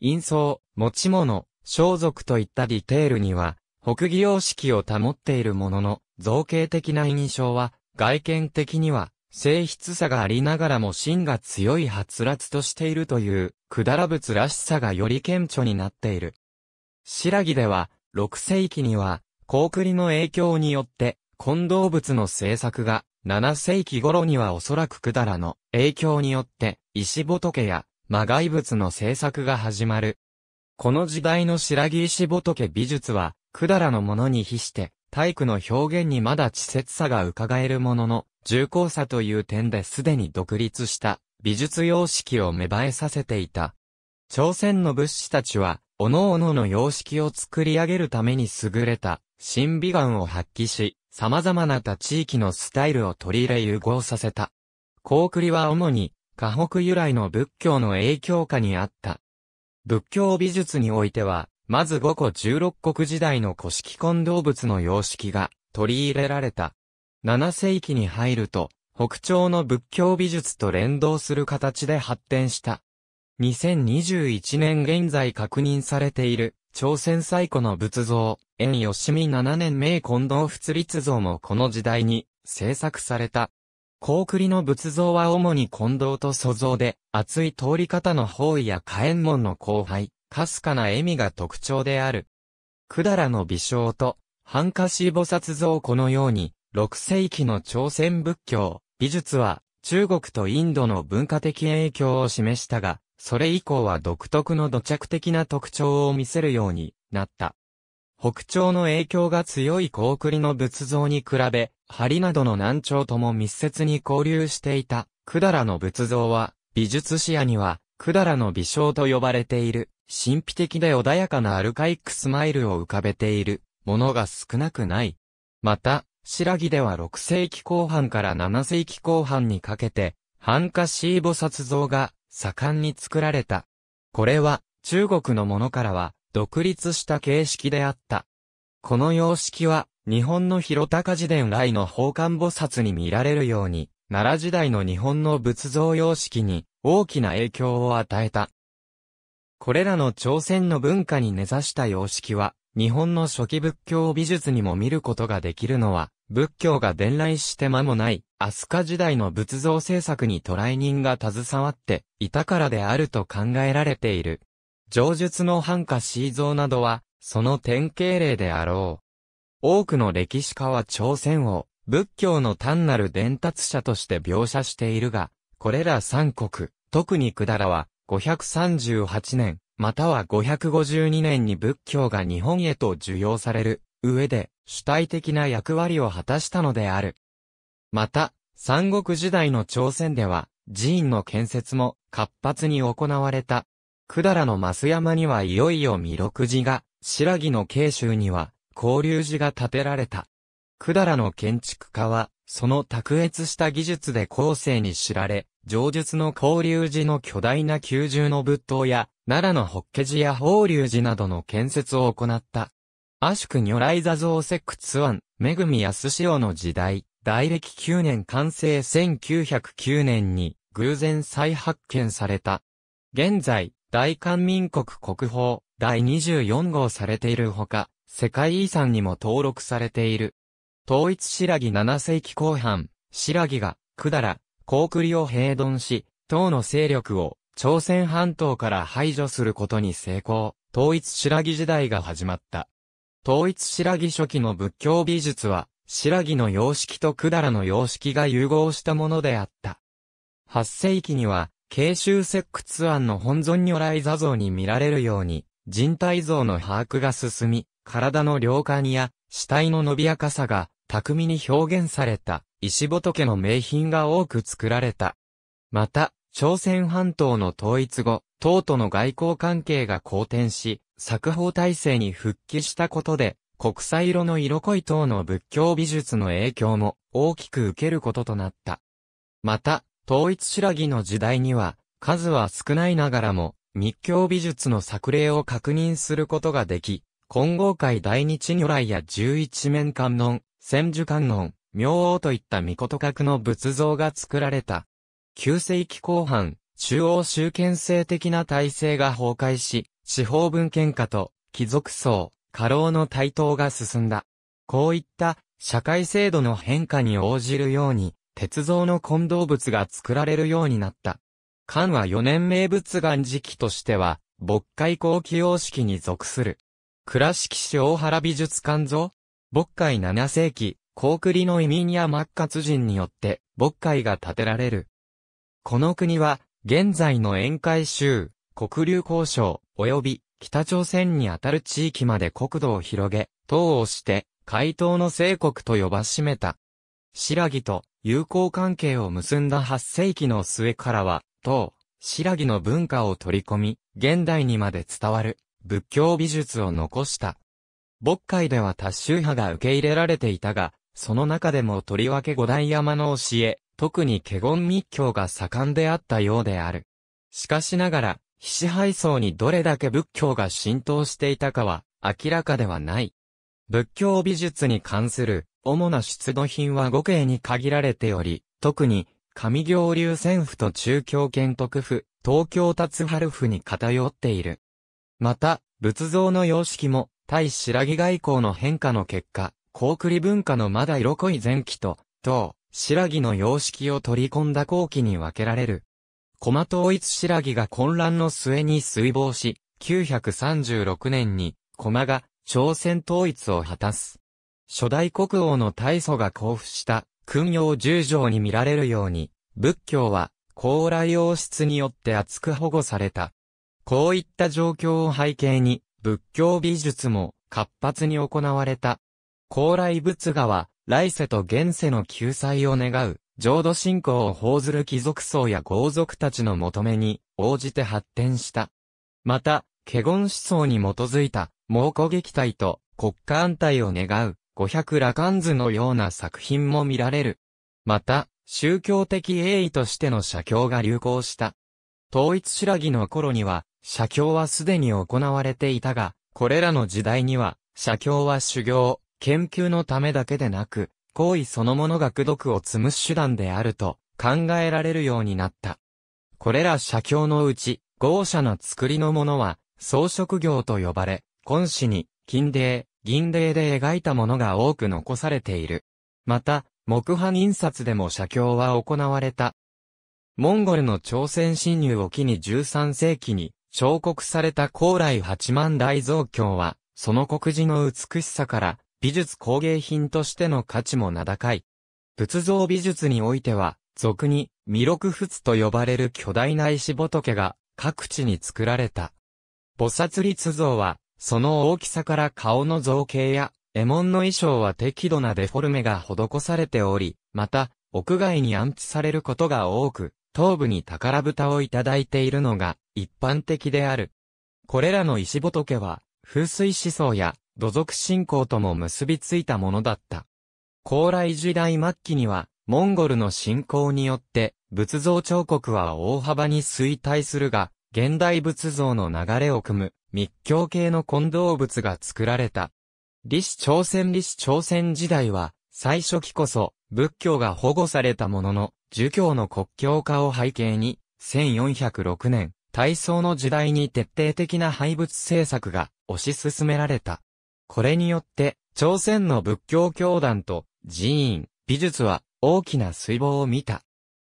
印相、持ち物、装束といったディテールには、北義様式を保っているものの、造形的な印象は、外見的には、性質差がありながらも芯が強い発達としているという、くだら仏らしさがより顕著になっている。白木では、6世紀には、高栗の影響によって、混動物の制作が、7世紀頃にはおそらくくだらの影響によって、石仏や魔外物の制作が始まる。この時代の白木石仏美術は、くだらのものに比して、体育の表現にまだ稚拙さが伺えるものの、重厚さという点ですでに独立した美術様式を芽生えさせていた。朝鮮の物資たちは、各々の様式を作り上げるために優れた、新美眼を発揮し、様々な他地域のスタイルを取り入れ融合させた。高栗は主に、河北由来の仏教の影響下にあった。仏教美術においては、まず午個16国時代の古式混動物の様式が取り入れられた。7世紀に入ると、北朝の仏教美術と連動する形で発展した。2021年現在確認されている、朝鮮最古の仏像、縁吉見7年名近藤仏立像もこの時代に制作された。高栗の仏像は主に近藤と塑像で、厚い通り方の方位や火炎門の後輩、かすかな笑みが特徴である。百済の微笑と、ハンカシー菩薩像このように、6世紀の朝鮮仏教、美術は中国とインドの文化的影響を示したが、それ以降は独特の土着的な特徴を見せるようになった。北朝の影響が強い高栗の仏像に比べ、梁などの南朝とも密接に交流していた、百済の仏像は、美術視野には、百済の美少と呼ばれている、神秘的で穏やかなアルカイックスマイルを浮かべている、ものが少なくない。また、白木では6世紀後半から7世紀後半にかけて、半化シー菩薩像が盛んに作られた。これは中国のものからは独立した形式であった。この様式は日本の広高寺伝来の宝冠菩薩に見られるように、奈良時代の日本の仏像様式に大きな影響を与えた。これらの朝鮮の文化に根ざした様式は、日本の初期仏教美術にも見ることができるのは、仏教が伝来して間もない、飛鳥時代の仏像制作にライ人が携わっていたからであると考えられている。上述の繁華 C 像などは、その典型例であろう。多くの歴史家は朝鮮を仏教の単なる伝達者として描写しているが、これら三国、特に百済は538年、または552年に仏教が日本へと受容される上で、主体的な役割を果たしたのである。また、三国時代の朝鮮では、寺院の建設も活発に行われた。百済の増山にはいよいよ弥勒寺が、白木の慶州には、交流寺が建てられた。百済の建築家は、その卓越した技術で後世に知られ、上述の交流寺の巨大な宮中の仏塔や、奈良の法華寺や法隆寺などの建設を行った。アシュク如来座像石窟湾、めぐみ安潮の時代、大暦9年完成1909年に偶然再発見された。現在、大韓民国国宝第24号されているほか、世界遺産にも登録されている。統一白木7世紀後半、白木が、くだら、高栗を平丼し、党の勢力を朝鮮半島から排除することに成功、統一白木時代が始まった。統一白木初期の仏教美術は、白木の様式と百済の様式が融合したものであった。8世紀には、慶州石窟庵の本尊如来座像に見られるように、人体像の把握が進み、体の良感や死体の伸びやかさが巧みに表現された石仏の名品が多く作られた。また、朝鮮半島の統一後、唐との外交関係が好転し、作法体制に復帰したことで、国際色の色恋等の仏教美術の影響も大きく受けることとなった。また、統一白木の時代には、数は少ないながらも、密教美術の作例を確認することができ、金剛界大日如来や十一面観音、千手観音、明王といった御事格の仏像が作られた。9世紀後半、中央集権制的な体制が崩壊し、司法文献化と貴族層、過労の台頭が進んだ。こういった社会制度の変化に応じるように、鉄造の混動物が作られるようになった。漢は4年名物岩時期としては、牧会後期様式に属する。倉敷市大原美術館像牧会7世紀、高栗の移民や末活人によって、牧会が建てられる。この国は、現在の宴会州、黒竜交渉、及び北朝鮮にあたる地域まで国土を広げ、党をして、海東の聖国と呼ばしめた。白木と友好関係を結んだ8世紀の末からは、党、白木の文化を取り込み、現代にまで伝わる仏教美術を残した。牧会では多宗派が受け入れられていたが、その中でもとりわけ五代山の教え、特に華厳密教が盛んであったようである。しかしながら、支配層にどれだけ仏教が浸透していたかは明らかではない。仏教美術に関する主な出土品は五景に限られており、特に上行流線府と中京建徳府、東京達春府に偏っている。また、仏像の様式も、対白木外交の変化の結果、高栗文化のまだ色濃い前期と、等、白木の様式を取り込んだ後期に分けられる。駒統一白木が混乱の末に衰亡し、936年に、駒が朝鮮統一を果たす。初代国王の大祖が交付した、訓用十条に見られるように、仏教は、高麗王室によって厚く保護された。こういった状況を背景に、仏教美術も活発に行われた。高麗仏画は、来世と現世の救済を願う、浄土信仰を奉ずる貴族層や豪族たちの求めに応じて発展した。また、華厳思想に基づいた猛攻撃隊と国家安泰を願う五百羅漢図のような作品も見られる。また、宗教的栄意としての写経が流行した。統一白木の頃には、写経はすでに行われていたが、これらの時代には、写経は修行、研究のためだけでなく、行為そのものが功徳を積む手段であると考えられるようになった。これら写経のうち、豪奢な作りのものは、装飾業と呼ばれ、今子に、金泥、銀泥で描いたものが多く残されている。また、木版印刷でも写経は行われた。モンゴルの朝鮮侵入を機に13世紀に、彫刻された高麗八万大造経は、その国字の美しさから、美術工芸品としての価値も名高い。仏像美術においては、俗に、弥勒仏と呼ばれる巨大な石仏が各地に作られた。菩薩立像は、その大きさから顔の造形や、絵文の衣装は適度なデフォルメが施されており、また、屋外に安置されることが多く、頭部に宝蓋をいただいているのが一般的である。これらの石仏は、風水思想や土族信仰とも結びついたものだった。高麗時代末期には、モンゴルの信仰によって、仏像彫刻は大幅に衰退するが、現代仏像の流れを組む、密教系の混同物が作られた。李氏朝鮮李氏朝鮮時代は、最初期こそ、仏教が保護されたものの、儒教の国教化を背景に、1406年、大宋の時代に徹底的な廃仏政策が推し進められた。これによって、朝鮮の仏教教団と寺院、美術は大きな水防を見た。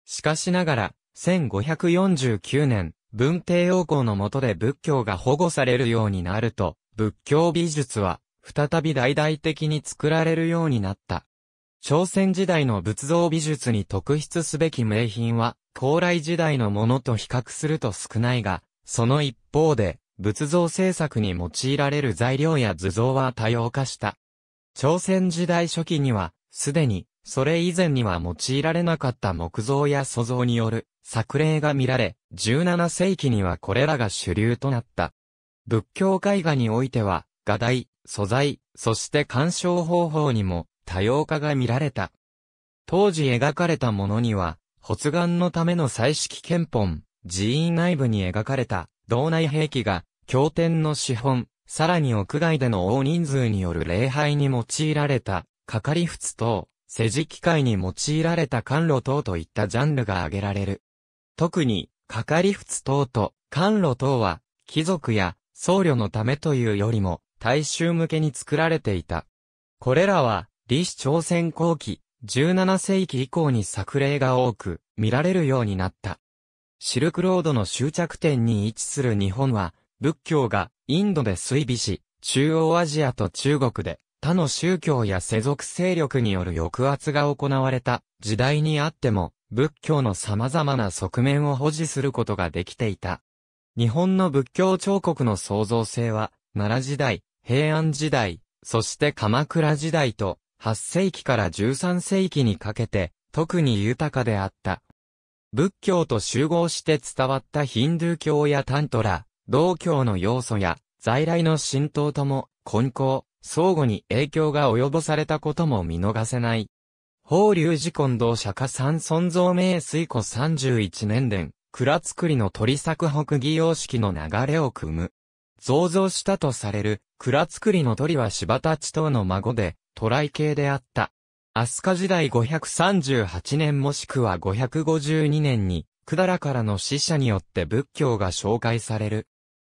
しかしながら、1549年、文帝王公の下で仏教が保護されるようになると、仏教美術は、再び大々的に作られるようになった。朝鮮時代の仏像美術に特筆すべき名品は、高麗時代のものと比較すると少ないが、その一方で、仏像制作に用いられる材料や図像は多様化した。朝鮮時代初期には、すでに、それ以前には用いられなかった木造や素像による作例が見られ、17世紀にはこれらが主流となった。仏教絵画においては、画題、素材、そして鑑賞方法にも多様化が見られた。当時描かれたものには、発願のための彩色憲本、寺院内部に描かれた道内兵器が、経典の資本、さらに屋外での大人数による礼拝に用いられた、かかり仏等、世辞機械に用いられた甘露等といったジャンルが挙げられる。特に、かかり仏等と甘露等は、貴族や僧侶のためというよりも、大衆向けに作られていた。これらは、李氏朝鮮後期、17世紀以降に作例が多く、見られるようになった。シルクロードの終着点に位置する日本は、仏教がインドで衰微し、中央アジアと中国で他の宗教や世俗勢力による抑圧が行われた時代にあっても、仏教の様々な側面を保持することができていた。日本の仏教彫刻の創造性は、奈良時代、平安時代、そして鎌倉時代と、8世紀から13世紀にかけて、特に豊かであった。仏教と集合して伝わったヒンドゥー教やタントラ、道教の要素や在来の神道とも根交、相互に影響が及ぼされたことも見逃せない。法隆寺近道釈迦三尊像名水庫31年伝、蔵造りの鳥作北儀様式の流れを組む。造像したとされる、蔵造りの鳥は柴田地等の孫で、渡来系であった。飛鳥時代538年もしくは552年に、百済からの死者によって仏教が紹介される。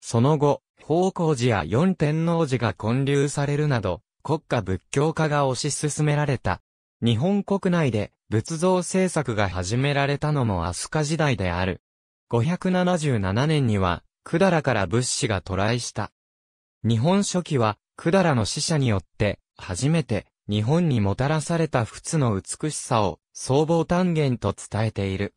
その後、宝光寺や四天王寺が建立されるなど、国家仏教化が推し進められた。日本国内で仏像制作が始められたのも飛鳥時代である。577年には、百済から仏師が渡来した。日本初期は、百済の死者によって、初めて、日本にもたらされた仏の美しさを、僧帽単元と伝えている。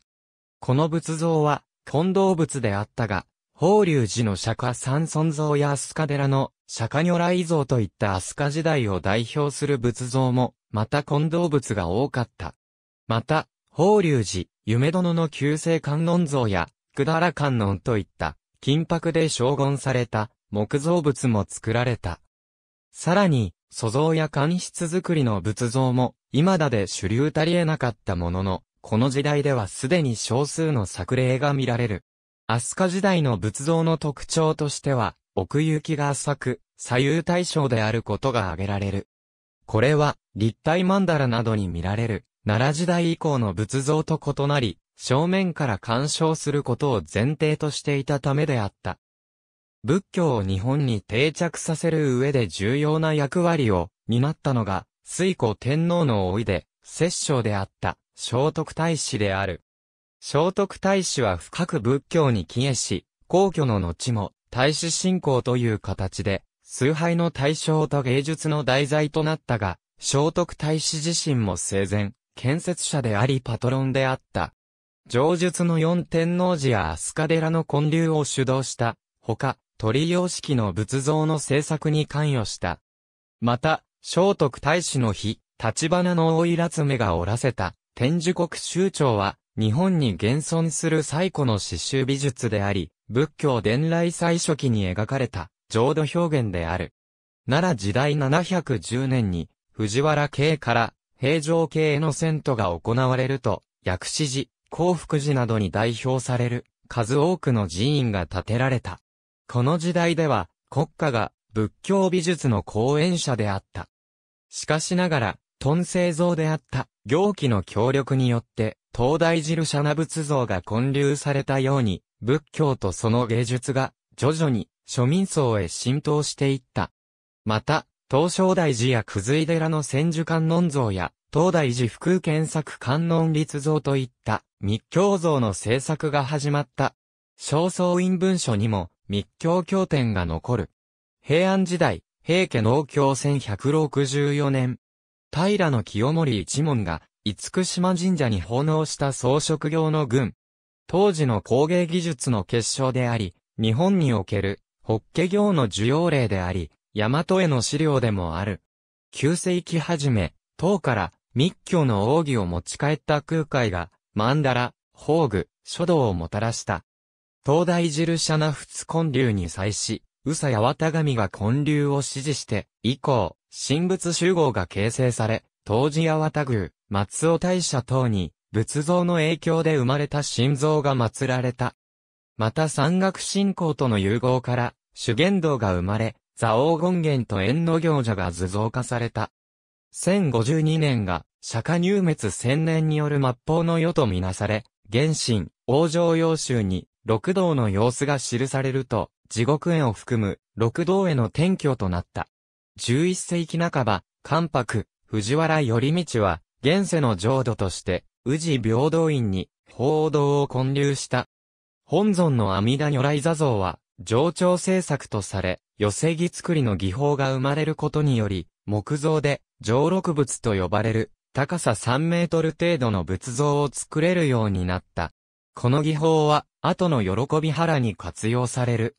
この仏像は、混同仏であったが、法隆寺の釈迦三尊像や飛鳥寺の釈迦如来像といった飛鳥時代を代表する仏像も、また混同仏が多かった。また、法隆寺、夢殿の旧姓観音像や、百済観音といった、金箔で称号された木造物も作られた。さらに、塑像や官室作りの仏像も、今だで主流たり得なかったものの、この時代ではすでに少数の作例が見られる。飛鳥時代の仏像の特徴としては、奥行きが浅く、左右対称であることが挙げられる。これは、立体曼荼羅などに見られる、奈良時代以降の仏像と異なり、正面から干渉することを前提としていたためであった。仏教を日本に定着させる上で重要な役割を担ったのが、水古天皇の老いで、摂政であった、聖徳太子である。聖徳太子は深く仏教に帰依し、皇居の後も、太子信仰という形で、崇拝の対象と芸術の題材となったが、聖徳太子自身も生前、建設者でありパトロンであった。上述の四天王寺や飛鳥寺の建立を主導した、ほか、鳥様式の仏像の制作に関与した。また、聖徳太子の日、立花の大いらつめが折らせた、天寿国宗長は、日本に現存する最古の刺繍美術であり、仏教伝来最初期に描かれた、浄土表現である。奈良時代710年に、藤原系から平城系への遷都が行われると、薬師寺、幸福寺などに代表される、数多くの寺院が建てられた。この時代では、国家が仏教美術の講演者であった。しかしながら、トン製造であった行基の協力によって、東大寺るシャナ仏像が建立されたように、仏教とその芸術が徐々に庶民層へ浸透していった。また、東照大寺や久随寺の千手観音像や、東大寺福建作観音立像といった密教像の制作が始まった。正倉院文書にも、密教経典が残る。平安時代、平家農協1164年。平清盛一門が、厳島神社に奉納した装飾業の軍。当時の工芸技術の結晶であり、日本における、ホッケ業の需要例であり、大和への資料でもある。旧世紀初め、唐から密教の奥義を持ち帰った空海が、曼荼羅、宝具、書道をもたらした。東大汁シャナ仏建立に際し、宇佐八幡神が建立を支持して、以降、神仏集合が形成され、当時八幡宮、松尾大社等に、仏像の影響で生まれた神像が祀られた。また山岳信仰との融合から、修験道が生まれ、蔵王権現と縁の行者が図像化された。1052年が、釈迦入滅千年による末法の世とみなされ、原神、王城要衆に、六道の様子が記されると、地獄園を含む六道への転居となった。十一世紀半ば、関白、藤原頼道は、現世の浄土として、宇治平等院に、王道を建立した。本尊の阿弥陀如来座像は、上長制作とされ、寄せ木作りの技法が生まれることにより、木造で、上六仏と呼ばれる、高さ3メートル程度の仏像を作れるようになった。この技法は、後の喜び腹に活用される。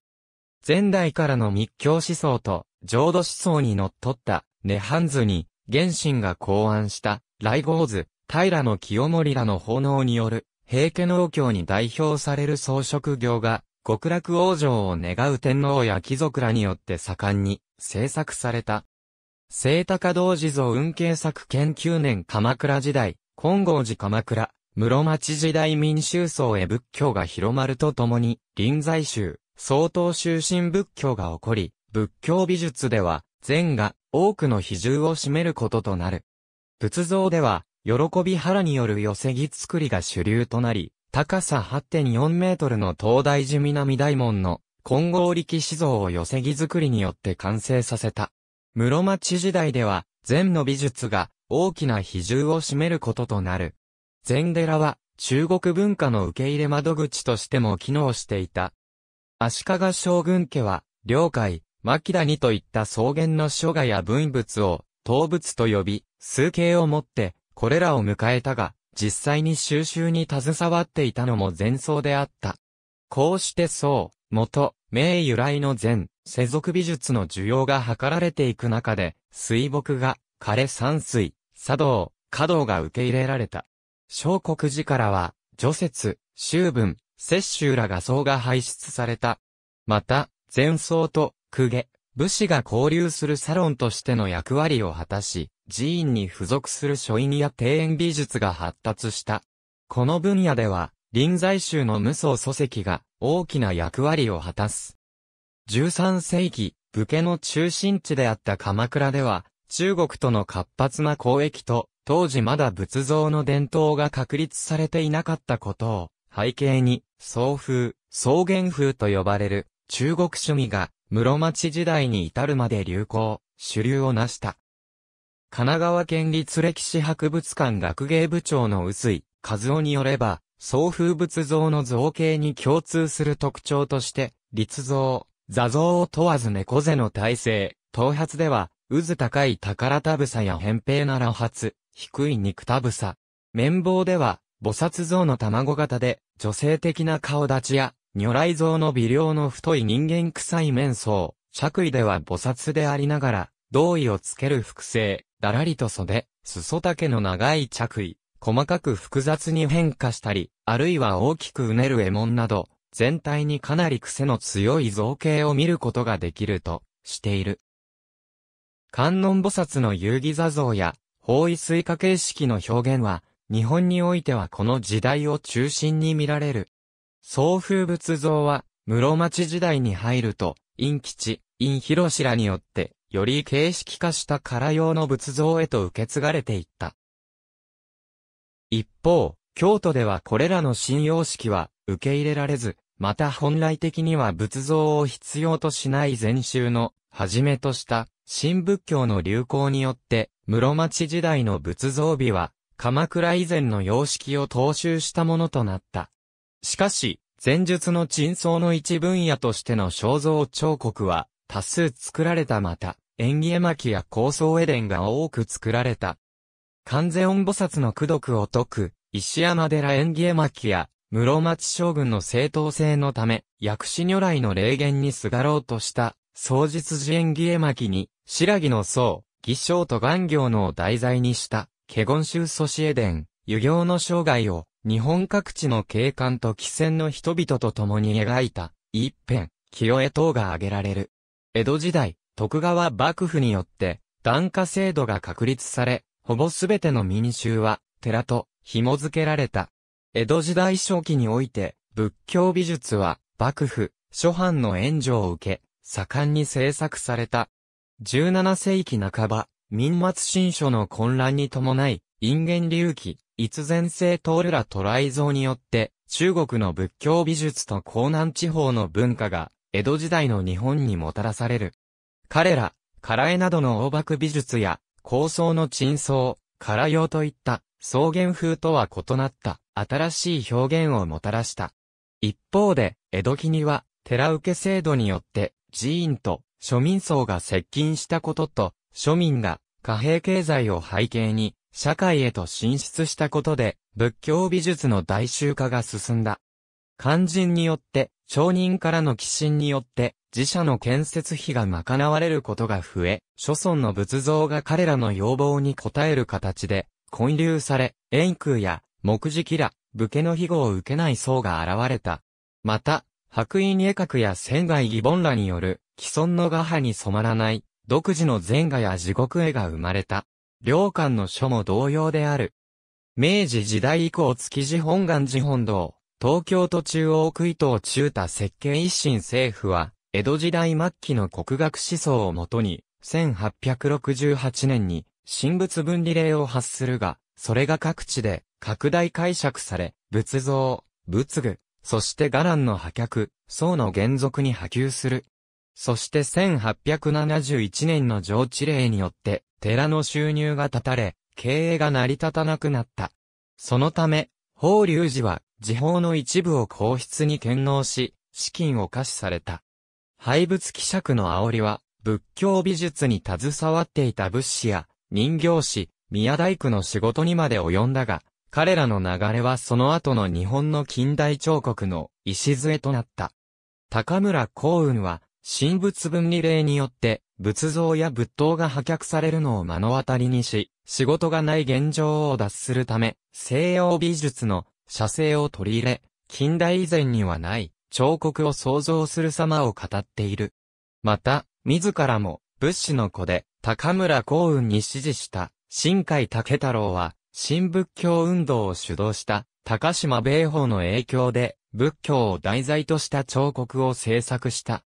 前代からの密教思想と、浄土思想に則っった、涅槃図に、原神が考案した、ゴ合図、平の清盛らの奉納による、平家農協に代表される装飾業が、極楽往生を願う天皇や貴族らによって盛んに、制作された。聖高道地蔵運慶作研究年鎌倉時代、金剛寺鎌倉、室町時代民衆層へ仏教が広まるとともに、臨済宗、曹洞宗神仏教が起こり、仏教美術では、禅が多くの比重を占めることとなる。仏像では、喜び腹による寄せ木作りが主流となり、高さ8.4メートルの東大寺南大門の金剛力士像を寄せ木作りによって完成させた。室町時代では、禅の美術が大きな比重を占めることとなる。禅寺は中国文化の受け入れ窓口としても機能していた。足利将軍家は、領海、牧谷といった草原の書画や文物を、動物と呼び、数形をもって、これらを迎えたが、実際に収集に携わっていたのも禅僧であった。こうして僧、元、名由来の禅、世俗美術の需要が図られていく中で、水墨画、枯山水、茶道、華道が受け入れられた。小国寺からは、除雪、修文、摂州ら画像が排出された。また、前僧と、公家、武士が交流するサロンとしての役割を果たし、寺院に付属する書院や庭園美術が発達した。この分野では、臨済宗の無双祖籍が大きな役割を果たす。13世紀、武家の中心地であった鎌倉では、中国との活発な交易と当時まだ仏像の伝統が確立されていなかったことを背景に、総風、草原風と呼ばれる中国趣味が室町時代に至るまで流行、主流を成した。神奈川県立歴史博物館学芸部長の臼井和夫によれば、総風仏像の造形に共通する特徴として、立像、座像を問わず猫背の体勢、頭髪では、渦高い宝田草や扁平な羅発。低い肉たぶさ。綿棒では、菩薩像の卵型で、女性的な顔立ちや、如来像の微量の太い人間臭い面相。着衣では菩薩でありながら、同意をつける複製、だらりと袖、裾丈の長い着衣、細かく複雑に変化したり、あるいは大きくうねる獲物など、全体にかなり癖の強い造形を見ることができるとしている。観音菩薩の遊戯座像や方位水化形式の表現は、日本においてはこの時代を中心に見られる。総風仏像は、室町時代に入ると、陰吉、陰広氏らによって、より形式化した唐用の仏像へと受け継がれていった。一方、京都ではこれらの信用式は受け入れられず、また本来的には仏像を必要としない禅宗のはじめとした新仏教の流行によって、室町時代の仏像美は、鎌倉以前の様式を踏襲したものとなった。しかし、前述の珍相の一分野としての肖像彫刻は、多数作られたまた、縁起絵巻や高層絵伝が多く作られた。観世音菩薩の功徳を解く、石山寺縁起絵巻や、室町将軍の正当性のため、薬師如来の霊言にすがろうとした、創実寺縁起絵巻に、白木の僧、義章と願行のを題材にした、華厳宗祖師絵伝、遊行の生涯を、日本各地の景観と奇船の人々と共に描いた、一編、清江等が挙げられる。江戸時代、徳川幕府によって、段下制度が確立され、ほぼすべての民衆は、寺と、紐付けられた。江戸時代初期において、仏教美術は、幕府、諸藩の援助を受け、盛んに制作された。17世紀半ば、民末新書の混乱に伴い、因縁隆起、逸前世トールらラ来像によって、中国の仏教美術と江南地方の文化が、江戸時代の日本にもたらされる。彼ら、唐絵などの大幕美術や、高層の珍層、唐用といった、草原風とは異なった、新しい表現をもたらした。一方で、江戸期には、寺受け制度によって、寺院と庶民層が接近したことと、庶民が貨幣経済を背景に社会へと進出したことで、仏教美術の大衆化が進んだ。肝心によって、町人からの寄進によって、自社の建設費が賄われることが増え、諸村の仏像が彼らの要望に応える形で、混流され、円空や木キら、武家の庇護を受けない層が現れた。また、白衣絵閣や仙外義本らによる既存の画派に染まらない、独自の禅画や地獄絵が生まれた。両館の書も同様である。明治時代以降築地本願寺本堂、東京都中央区伊藤中太設計一新政府は、江戸時代末期の国学思想をもとに、1868年に、神仏分離令を発するが、それが各地で拡大解釈され、仏像、仏具、そして伽藍の破却、僧の原則に波及する。そして1871年の上地令によって、寺の収入が断たれ、経営が成り立たなくなった。そのため、法隆寺は、地方の一部を皇室に献納し、資金を貸しされた。廃仏希釈の煽りは、仏教美術に携わっていた仏師や、人形師、宮大工の仕事にまで及んだが、彼らの流れはその後の日本の近代彫刻の礎となった。高村幸雲は、神仏分離令によって、仏像や仏塔が破却されるのを目の当たりにし、仕事がない現状を脱するため、西洋美術の写生を取り入れ、近代以前にはない彫刻を創造する様を語っている。また、自らも仏師の子で高村幸雲に支持した新海武太郎は、新仏教運動を主導した高島米法の影響で仏教を題材とした彫刻を制作した。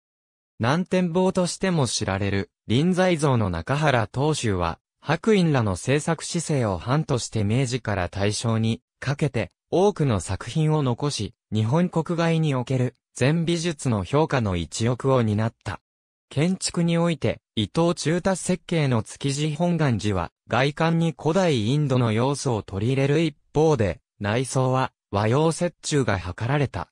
南天坊としても知られる、臨在像の中原東州は、白隠らの制作姿勢を範として明治から大正にかけて、多くの作品を残し、日本国外における全美術の評価の一翼を担った。建築において、伊藤忠太設計の築地本願寺は、外観に古代インドの要素を取り入れる一方で、内装は和洋折衷が図られた。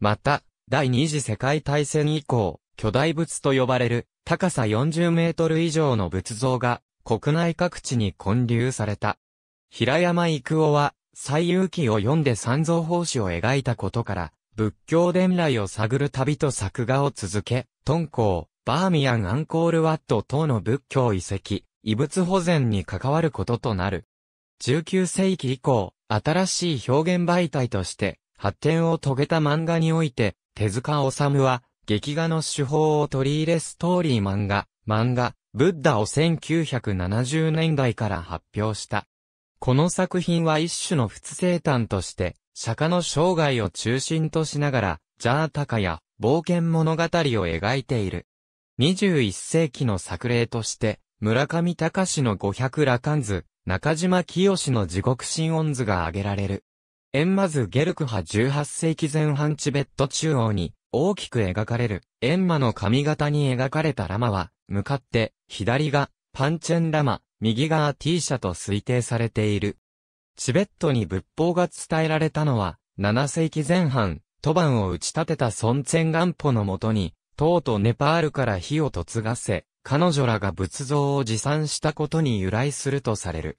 また、第二次世界大戦以降、巨大仏と呼ばれる高さ40メートル以上の仏像が国内各地に建立された。平山郁夫は、最有記を読んで三蔵法師を描いたことから、仏教伝来を探る旅と作画を続け、敦煌、バーミヤンアンコールワット等の仏教遺跡、遺物保全に関わることとなる。19世紀以降、新しい表現媒体として、発展を遂げた漫画において、手塚治虫は、劇画の手法を取り入れストーリー漫画、漫画、ブッダを1970年代から発表した。この作品は一種の仏生誕として、釈迦の生涯を中心としながら、ジャータカや冒険物語を描いている。21世紀の作例として、村上隆の五百羅漢図、中島清の地獄神音図が挙げられる。ンマズ・ゲルク派18世紀前半チベット中央に、大きく描かれる、エンマの髪型に描かれたラマは、向かって、左が、パンチェンラマ、右がアティシャと推定されている。チベットに仏法が伝えられたのは、7世紀前半、トバンを打ち立てた孫ン元歩のもとに、唐とネパールから火を嫁がせ、彼女らが仏像を持参したことに由来するとされる。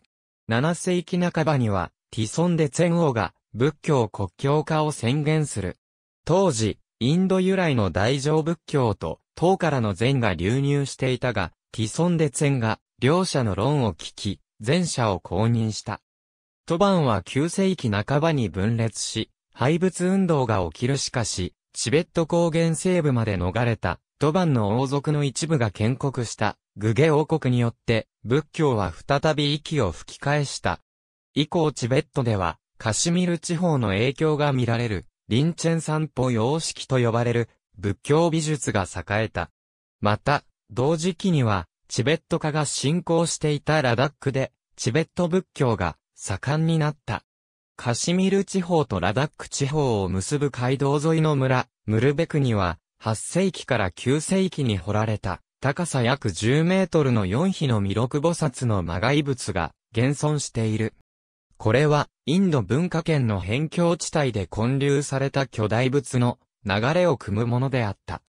7世紀半ばには、ティソンデ・ツェン王が仏教国教化を宣言する。当時、インド由来の大乗仏教と、唐からの禅が流入していたが、既存で禅が、両者の論を聞き、前者を公認した。トバンは9世紀半ばに分裂し、廃仏運動が起きるしかし、チベット高原西部まで逃れた、トバンの王族の一部が建国した、グゲ王国によって、仏教は再び息を吹き返した。以降チベットでは、カシミル地方の影響が見られる。リンチェン散歩様式と呼ばれる仏教美術が栄えた。また、同時期には、チベット化が進行していたラダックで、チベット仏教が盛んになった。カシミル地方とラダック地方を結ぶ街道沿いの村、ムルベクには、8世紀から9世紀に掘られた、高さ約10メートルの4匹の弥勒菩薩の魔害物が、現存している。これは、インド文化圏の辺境地帯で建立された巨大仏の流れを組むものであった。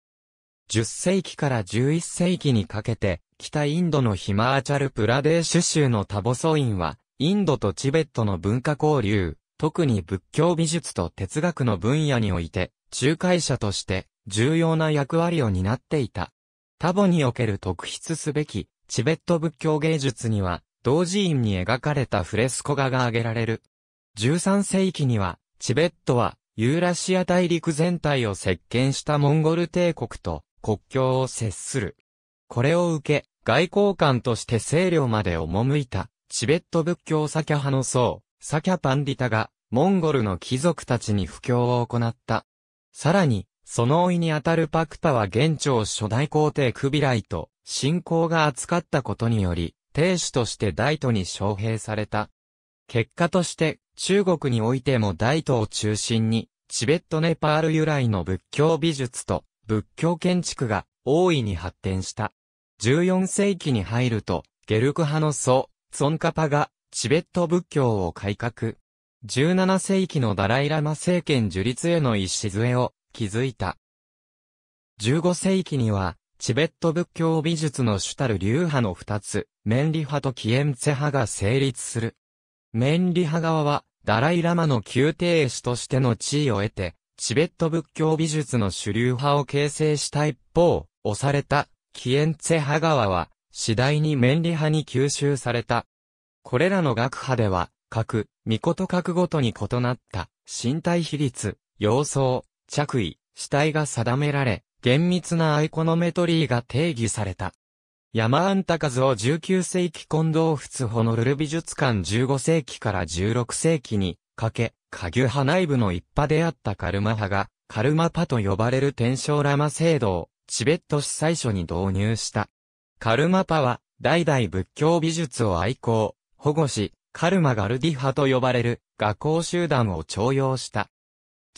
10世紀から11世紀にかけて、北インドのヒマーチャルプラデーシュ州のタボソインは、インドとチベットの文化交流、特に仏教美術と哲学の分野において、仲介者として重要な役割を担っていた。タボにおける特筆すべきチベット仏教芸術には、同寺院に描かれたフレスコ画が挙げられる。13世紀には、チベットはユーラシア大陸全体を席巻したモンゴル帝国と国境を接する。これを受け、外交官として西領まで赴いた、チベット仏教サキャ派の僧、サキャパンディタが、モンゴルの貴族たちに布教を行った。さらに、その老いにあたるパクタは元朝初代皇帝クビライと、信仰が扱ったことにより、亭主として大都に招聘された。結果として、中国においても大都を中心に、チベットネパール由来の仏教美術と仏教建築が大いに発展した。14世紀に入ると、ゲルク派の僧、ツォンカパがチベット仏教を改革。17世紀のダライラマ政権樹立への礎を築いた。15世紀には、チベット仏教美術の主たる流派の二つ、メンリ派とキエンツェ派が成立する。メンリ派側は、ダライラマの宮廷師としての地位を得て、チベット仏教美術の主流派を形成した一方、押された、キエンツェ派側は、次第にメンリ派に吸収された。これらの学派では、各、巫女と各ごとに異なった、身体比率、様相、着衣、死体が定められ、厳密なアイコノメトリーが定義された。山安高津を19世紀近藤仏ホノルル美術館15世紀から16世紀にかけ、ギュ派内部の一派であったカルマ派が、カルマパと呼ばれる天正ラマ制度を、チベット司祭所に導入した。カルマパは、代々仏教美術を愛好、保護し、カルマガルディ派と呼ばれる学校集団を徴用した。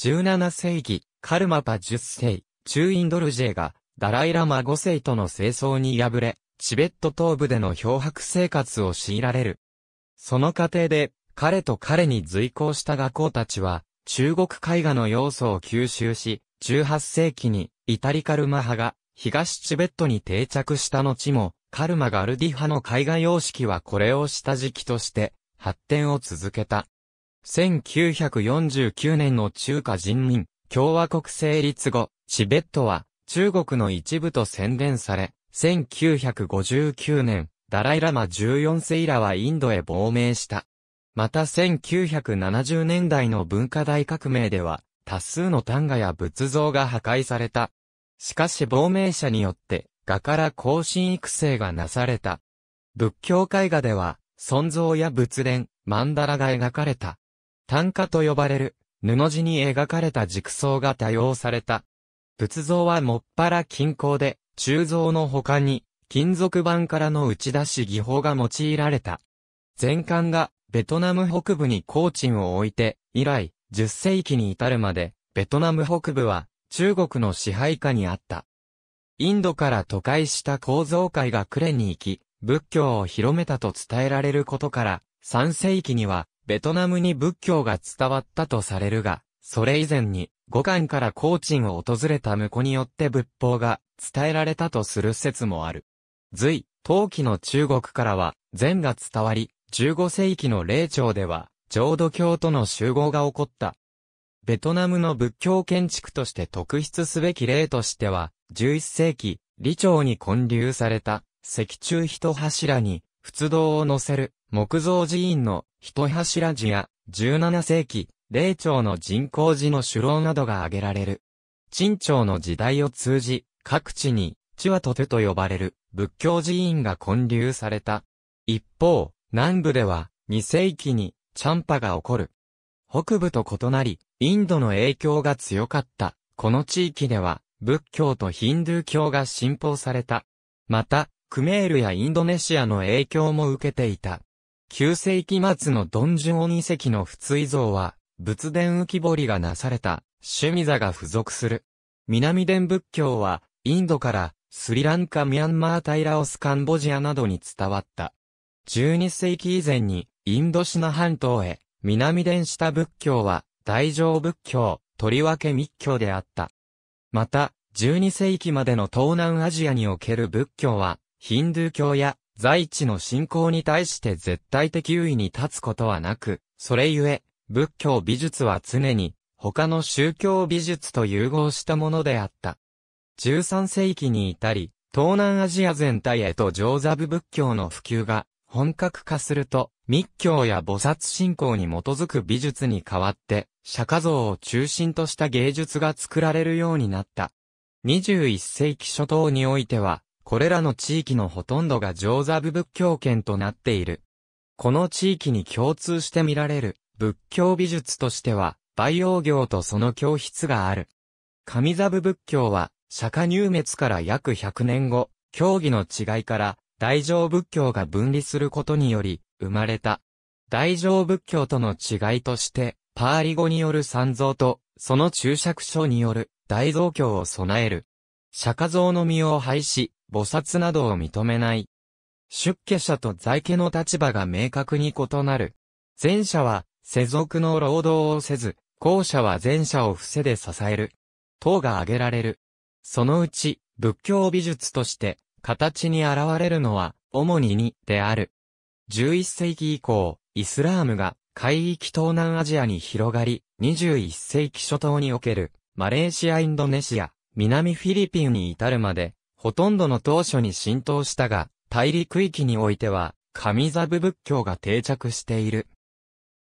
17世紀、カルマパ10世、中インドルジェが、ダライラマ5世との清掃に敗れ、チベット東部での漂白生活を強いられる。その過程で、彼と彼に随行した学校たちは、中国絵画の要素を吸収し、18世紀にイタリカルマ派が東チベットに定着した後も、カルマガルディ派の絵画様式はこれを下敷きとして発展を続けた。1949年の中華人民共和国成立後、チベットは中国の一部と宣伝され、1959年、ダライラマ14世以来はインドへ亡命した。また1970年代の文化大革命では、多数の単画や仏像が破壊された。しかし亡命者によって、画から更進育成がなされた。仏教絵画では、尊像や仏殿、曼荼羅が描かれた。単価と呼ばれる、布地に描かれた軸層が多用された。仏像はもっぱら金鉱で、鋳造の他に、金属板からの打ち出し技法が用いられた。前漢が、ベトナム北部に高鎮を置いて、以来、10世紀に至るまで、ベトナム北部は、中国の支配下にあった。インドから都会した構造界が呉に行き、仏教を広めたと伝えられることから、3世紀には、ベトナムに仏教が伝わったとされるが、それ以前に、五巻から高鎮を訪れた婿によって仏法が伝えられたとする説もある。隋、陶器の中国からは禅が伝わり、15世紀の霊長では浄土教との集合が起こった。ベトナムの仏教建築として特筆すべき例としては、11世紀、李朝に建立された石柱一柱に仏道を乗せる木造寺院の一柱寺や17世紀、霊長の人工寺の首脳などが挙げられる。陳朝の時代を通じ、各地に、チワトテと呼ばれる仏教寺院が建立された。一方、南部では、2世紀に、チャンパが起こる。北部と異なり、インドの影響が強かった。この地域では、仏教とヒンドゥー教が信奉された。また、クメールやインドネシアの影響も受けていた。9世紀末のドンジュオン遺跡の不追像は、仏殿浮き彫りがなされた、趣味座が付属する。南伝仏教は、インドから、スリランカ、ミャンマー、タイラオス、カンボジアなどに伝わった。12世紀以前に、インドシナ半島へ、南伝した仏教は、大乗仏教、とりわけ密教であった。また、12世紀までの東南アジアにおける仏教は、ヒンドゥー教や在地の信仰に対して絶対的優位に立つことはなく、それゆえ、仏教美術は常に他の宗教美術と融合したものであった。13世紀に至り、東南アジア全体へと上座部仏教の普及が本格化すると、密教や菩薩信仰に基づく美術に代わって、釈迦像を中心とした芸術が作られるようになった。21世紀初頭においては、これらの地域のほとんどが上座部仏教圏となっている。この地域に共通して見られる仏教美術としては、培養業とその教室がある。上座部仏教は、釈迦入滅から約100年後、教義の違いから、大乗仏教が分離することにより、生まれた。大乗仏教との違いとして、パーリ語による三蔵と、その注釈書による大蔵教を備える。釈迦像の身を廃し、菩薩などを認めない。出家者と在家の立場が明確に異なる。前者は、世俗の労働をせず、後者は前者を伏せで支える。等が挙げられる。そのうち、仏教美術として、形に現れるのは、主に二である。11世紀以降、イスラームが海域東南アジアに広がり、21世紀初頭における、マレーシアインドネシア、南フィリピンに至るまで、ほとんどの当初に浸透したが、大陸域においては、神座部仏教が定着している。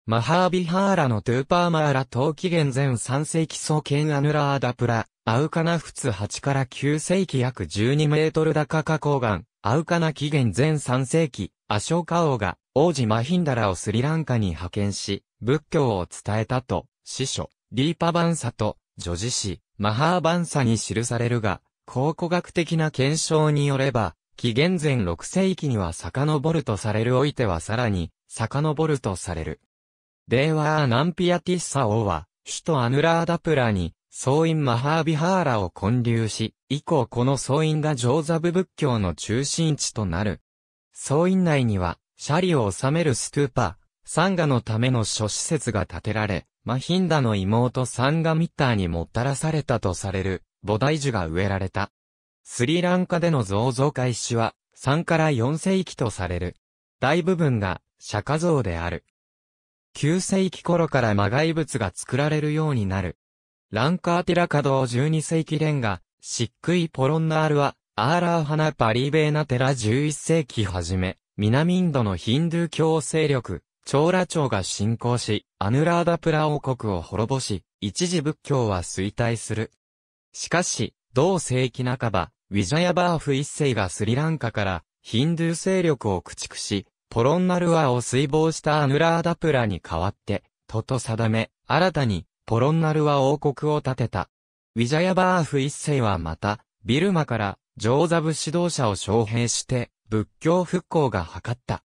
マハービハーラのトゥーパーマーラ等器元前3世紀創建アヌラーダプラ、アウカナフツ8から9世紀約12メートル高花崗岩、アウカナ紀元前3世紀、アショーカ王が王子マヒンダラをスリランカに派遣し、仏教を伝えたと、師書、リーパバンサと、女子史、マハーバンサに記されるが、考古学的な検証によれば、紀元前6世紀には遡るとされるおいてはさらに、遡るとされる。デーワー・ナンピアティッサ王は、首都アヌラーダプラに、僧院マハービハーラを建立し、以降この僧院が上座部仏教の中心地となる。僧院内には、シャリを治めるストゥーパ、ー、サンガのための諸施設が建てられ、マヒンダの妹サンガミッターにもたらされたとされる、菩提樹が植えられた。スリランカでの造像開始は、3から4世紀とされる。大部分が釈迦像である。9世紀頃から魔外物が作られるようになる。ランカーティラカドー12世紀レンガ、漆喰ポロンナールは、アーラーハナパリーベーナテラ11世紀初め、南インドのヒンドゥー教勢力、チョーラ朝が侵攻し、アヌラーダプラ王国を滅ぼし、一時仏教は衰退する。しかし、同世紀半ば、ウィジャヤバーフ一世がスリランカから、ヒンドゥー勢力を駆逐し、ポロンナルアを水防したアヌラーダプラに代わって、とと定め、新たに、ポロンナルア王国を建てた。ウィジャヤバーフ一世はまた、ビルマから、ジョーザブ指導者を招聘して、仏教復興が図った。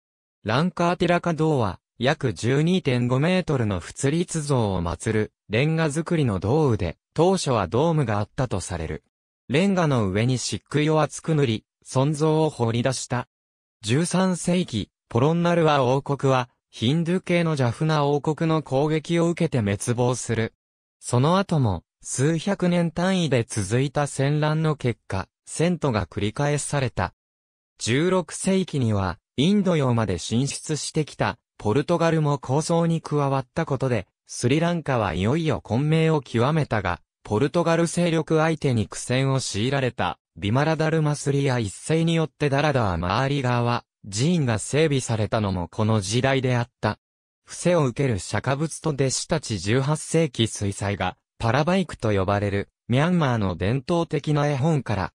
ランカーティラカ堂は、約12.5メートルの仏立像を祀る、レンガ造りの道具で、当初はドームがあったとされる。レンガの上に漆喰を厚く塗り、存像を掘り出した。13世紀、ポロンナルワ王国は、ヒンドゥー系のジャフナ王国の攻撃を受けて滅亡する。その後も、数百年単位で続いた戦乱の結果、戦闘が繰り返された。16世紀には、インド洋まで進出してきた、ポルトガルも構想に加わったことで、スリランカはいよいよ混迷を極めたが、ポルトガル勢力相手に苦戦を強いられた、ビマラダルマスリア一世によってダラダー周り側、寺院が整備されたのもこの時代であった。伏せを受ける釈迦仏と弟子たち18世紀水彩画、パラバイクと呼ばれる、ミャンマーの伝統的な絵本から、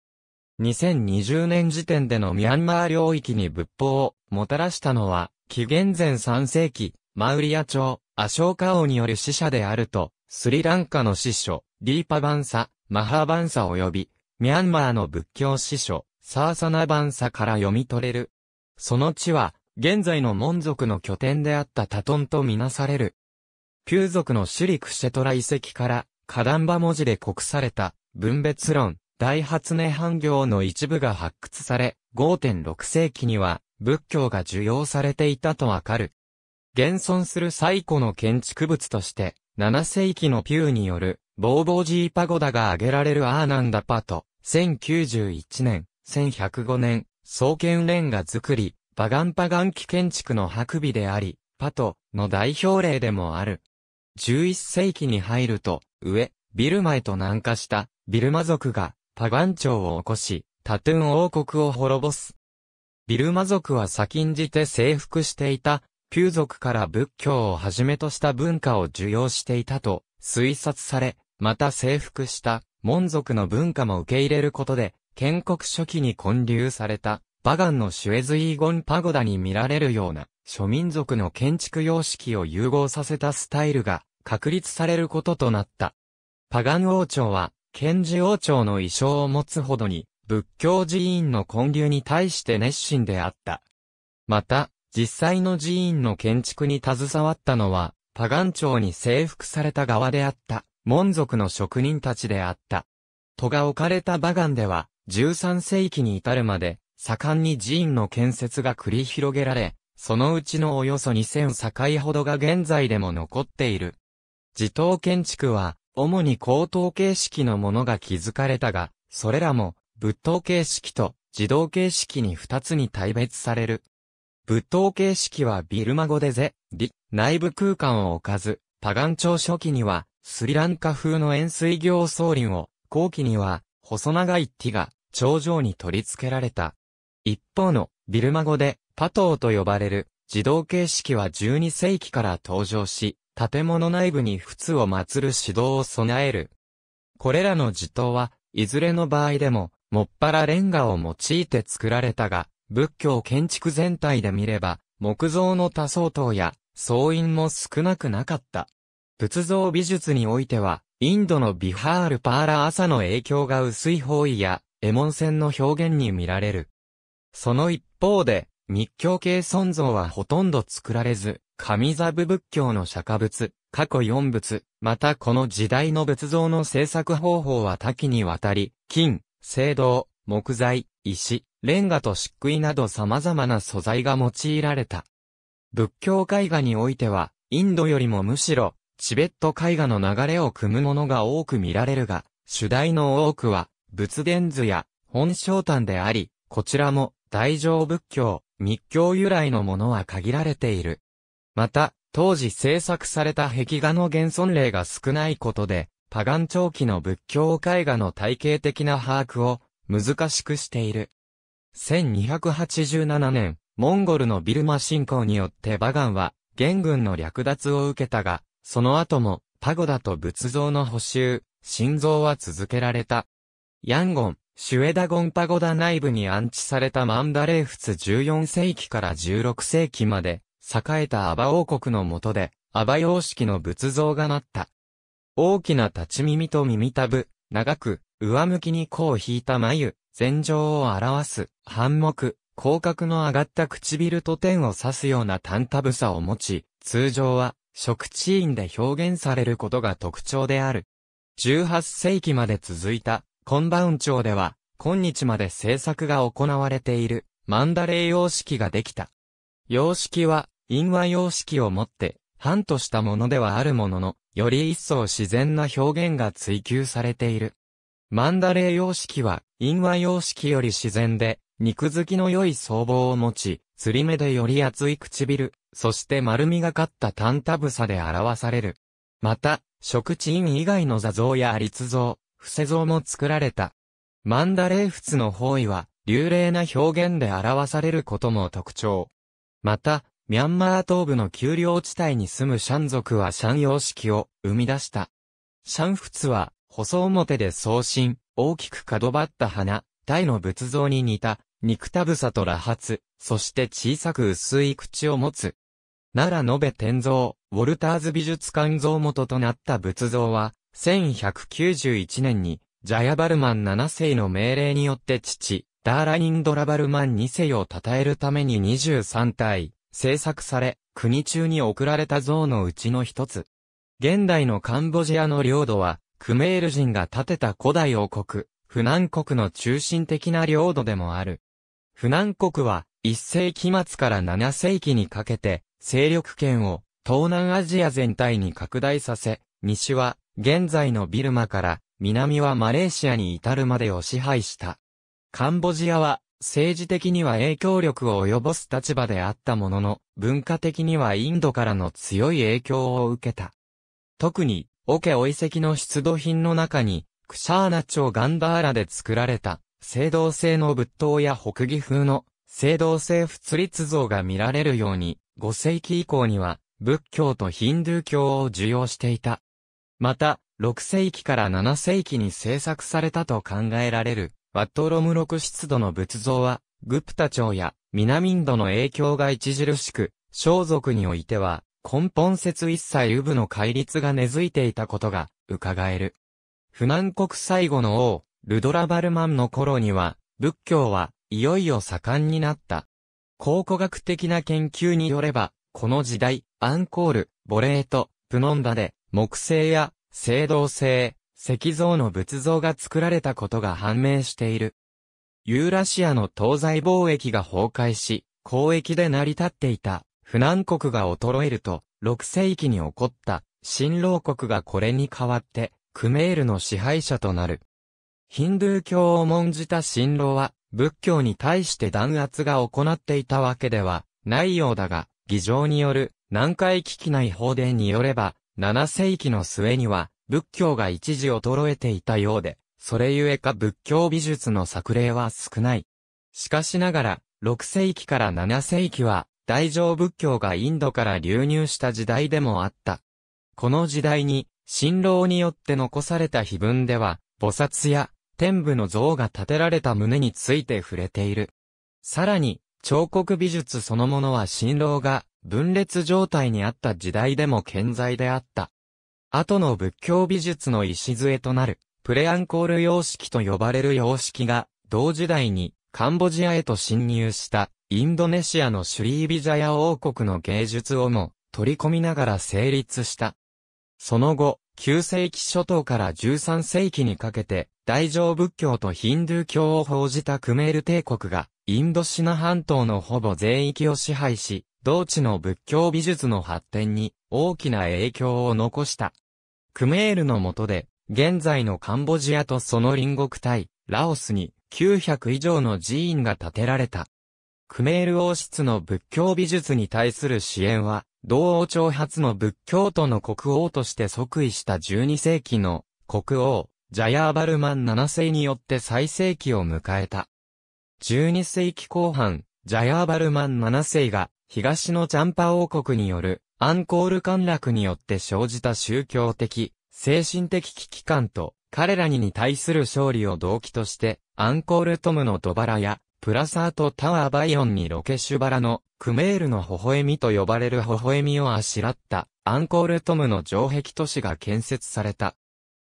2020年時点でのミャンマー領域に仏法をもたらしたのは、紀元前3世紀、マウリア朝、アショーカ王による死者であると、スリランカの師匠、リーパバンサ、マハバンサ及び、ミャンマーの仏教師匠、サーサナバンサから読み取れる。その地は、現在のモン族の拠点であったタトンとみなされる。ピュー族のシュリクシェトラ遺跡から、カダンバ文字で刻された、分別論、大発明半行の一部が発掘され、5.6世紀には、仏教が受容されていたとわかる。現存する最古の建築物として、7世紀のピューによる、ボーボージーパゴダが挙げられるアーナンダパと、1091年、1105年、創建レンガ作り、バガンパガン期建築の白備であり、パトの代表例でもある。11世紀に入ると、上、ビルマへと南下した、ビルマ族が、パガン朝を起こし、タトゥン王国を滅ぼす。ビルマ族は先んじて征服していた、ピュー族から仏教をはじめとした文化を受容していたと推察され、また征服した、モン族の文化も受け入れることで、建国初期に建立された、バガンのシュエズイーゴンパゴダに見られるような、諸民族の建築様式を融合させたスタイルが、確立されることとなった。パガン王朝は、賢治王朝の意匠を持つほどに、仏教寺院の建立に対して熱心であった。また、実際の寺院の建築に携わったのは、パガン朝に征服された側であった、門族の職人たちであった。戸が置かれたバガンでは、13世紀に至るまで、盛んに寺院の建設が繰り広げられ、そのうちのおよそ2000境ほどが現在でも残っている。自頭建築は、主に高等形式のものが築かれたが、それらも、仏塔形式と自動形式に二つに大別される。仏塔形式はビルマ語でゼ、リ、内部空間を置かず、パガン朝初期には、スリランカ風の円錐行総林を、後期には、細長いティガ、頂上に取り付けられた。一方のビルマ語でパトーと呼ばれる自動形式は12世紀から登場し、建物内部に仏を祀る指導を備える。これらの地頭は、いずれの場合でも、もっぱらレンガを用いて作られたが、仏教建築全体で見れば、木造の多層塔や、僧院も少なくなかった。仏像美術においては、インドのビハールパーラ朝の影響が薄い方位や、エモン線の表現に見られる。その一方で、密教系尊像はほとんど作られず、神座部仏教の釈迦仏、過去四仏、またこの時代の仏像の制作方法は多岐にわたり、金、青銅、木材、石、レンガと漆喰など様々な素材が用いられた。仏教絵画においては、インドよりもむしろ、チベット絵画の流れを組むものが多く見られるが、主題の多くは、仏伝図や本章譚であり、こちらも大乗仏教、密教由来のものは限られている。また、当時制作された壁画の現存例が少ないことで、パガン長期の仏教絵画の体系的な把握を難しくしている。1287年、モンゴルのビルマ侵攻によってバガンは、元軍の略奪を受けたが、その後も、パゴダと仏像の補修、心臓は続けられた。ヤンゴン、シュエダゴンパゴダ内部に安置されたマンダレー仏14世紀から16世紀まで、栄えたアバ王国の下で、アバ様式の仏像がなった。大きな立ち耳と耳たぶ、長く、上向きに甲を引いた眉、前状を表す、反目、広角の上がった唇と点を指すような単タブさを持ち、通常は、食地院で表現されることが特徴である。18世紀まで続いた、コンバウン町では、今日まで制作が行われている、マンダレー様式ができた。様式は、因和様式をもって、半としたものではあるものの、より一層自然な表現が追求されている。マンダレー様式は、因和様式より自然で、肉付きの良い相棒を持ち、釣り目でより厚い唇、そして丸みがかったタンタブサで表される。また、食地院以外の座像や立像、伏せ像も作られた。マンダレー仏の方位は、流麗な表現で表されることも特徴。また、ミャンマー東部の丘陵地帯に住むシャン族はシャン様式を生み出した。シャン仏は、細表で送信、大きく角張った花、タイの仏像に似た、肉たぶさと羅髪、そして小さく薄い口を持つ。奈良延べ天像、ウォルターズ美術館像元となった仏像は、1191年に、ジャヤバルマン7世の命令によって父、ダーラインドラバルマン2世を称えるために23体、制作され、国中に送られた像のうちの一つ。現代のカンボジアの領土は、クメール人が建てた古代王国、フナン国の中心的な領土でもある。フナン国は、1世紀末から7世紀にかけて、勢力圏を東南アジア全体に拡大させ、西は現在のビルマから南はマレーシアに至るまでを支配した。カンボジアは政治的には影響力を及ぼす立場であったものの、文化的にはインドからの強い影響を受けた。特に、オケオ遺跡の出土品の中に、クシャーナ朝ガンダーラで作られた、青銅製の仏塔や北義風の、青銅製仏立像が見られるように、5世紀以降には、仏教とヒンドゥー教を受容していた。また、6世紀から7世紀に制作されたと考えられる、ワットロム6湿度の仏像は、グプタ朝や南インドの影響が著しく、装束においては、根本説一切ウブの戒律が根付いていたことが、伺える。不南国最後の王、ルドラバルマンの頃には、仏教はいよいよ盛んになった。考古学的な研究によれば、この時代、アンコール、ボレート、プノンダで、木製や青銅製、石像の仏像が作られたことが判明している。ユーラシアの東西貿易が崩壊し、交易で成り立っていた、不難国が衰えると、6世紀に起こった、新郎国がこれに代わって、クメールの支配者となる。ヒンドゥー教を重んじた新郎は、仏教に対して弾圧が行っていたわけではないようだが、議場による南海危機内法令によれば、7世紀の末には、仏教が一時衰えていたようで、それゆえか仏教美術の作例は少ない。しかしながら、6世紀から7世紀は、大乗仏教がインドから流入した時代でもあった。この時代に、新郎によって残された碑文では、菩薩や天部の像が建てられた胸について触れている。さらに、彫刻美術そのものは新郎が分裂状態にあった時代でも健在であった。後の仏教美術の礎となる、プレアンコール様式と呼ばれる様式が、同時代にカンボジアへと侵入したインドネシアのシュリービジャヤ王国の芸術をも取り込みながら成立した。その後、9世紀初頭から13世紀にかけて大乗仏教とヒンドゥー教を報じたクメール帝国がインドシナ半島のほぼ全域を支配し、同地の仏教美術の発展に大きな影響を残した。クメールの下で、現在のカンボジアとその隣国イ、ラオスに900以上の寺院が建てられた。クメール王室の仏教美術に対する支援は、同王朝初の仏教徒の国王として即位した12世紀の国王、ジャヤーバルマン7世によって最盛期を迎えた。12世紀後半、ジャヤーバルマン7世が東のチャンパ王国によるアンコール陥落によって生じた宗教的、精神的危機感と、彼らに対する勝利を動機として、アンコールトムのドバラや、プラサートタワーバイオンにロケシュバラの、クメールの微笑みと呼ばれる微笑みをあしらった、アンコールトムの城壁都市が建設された。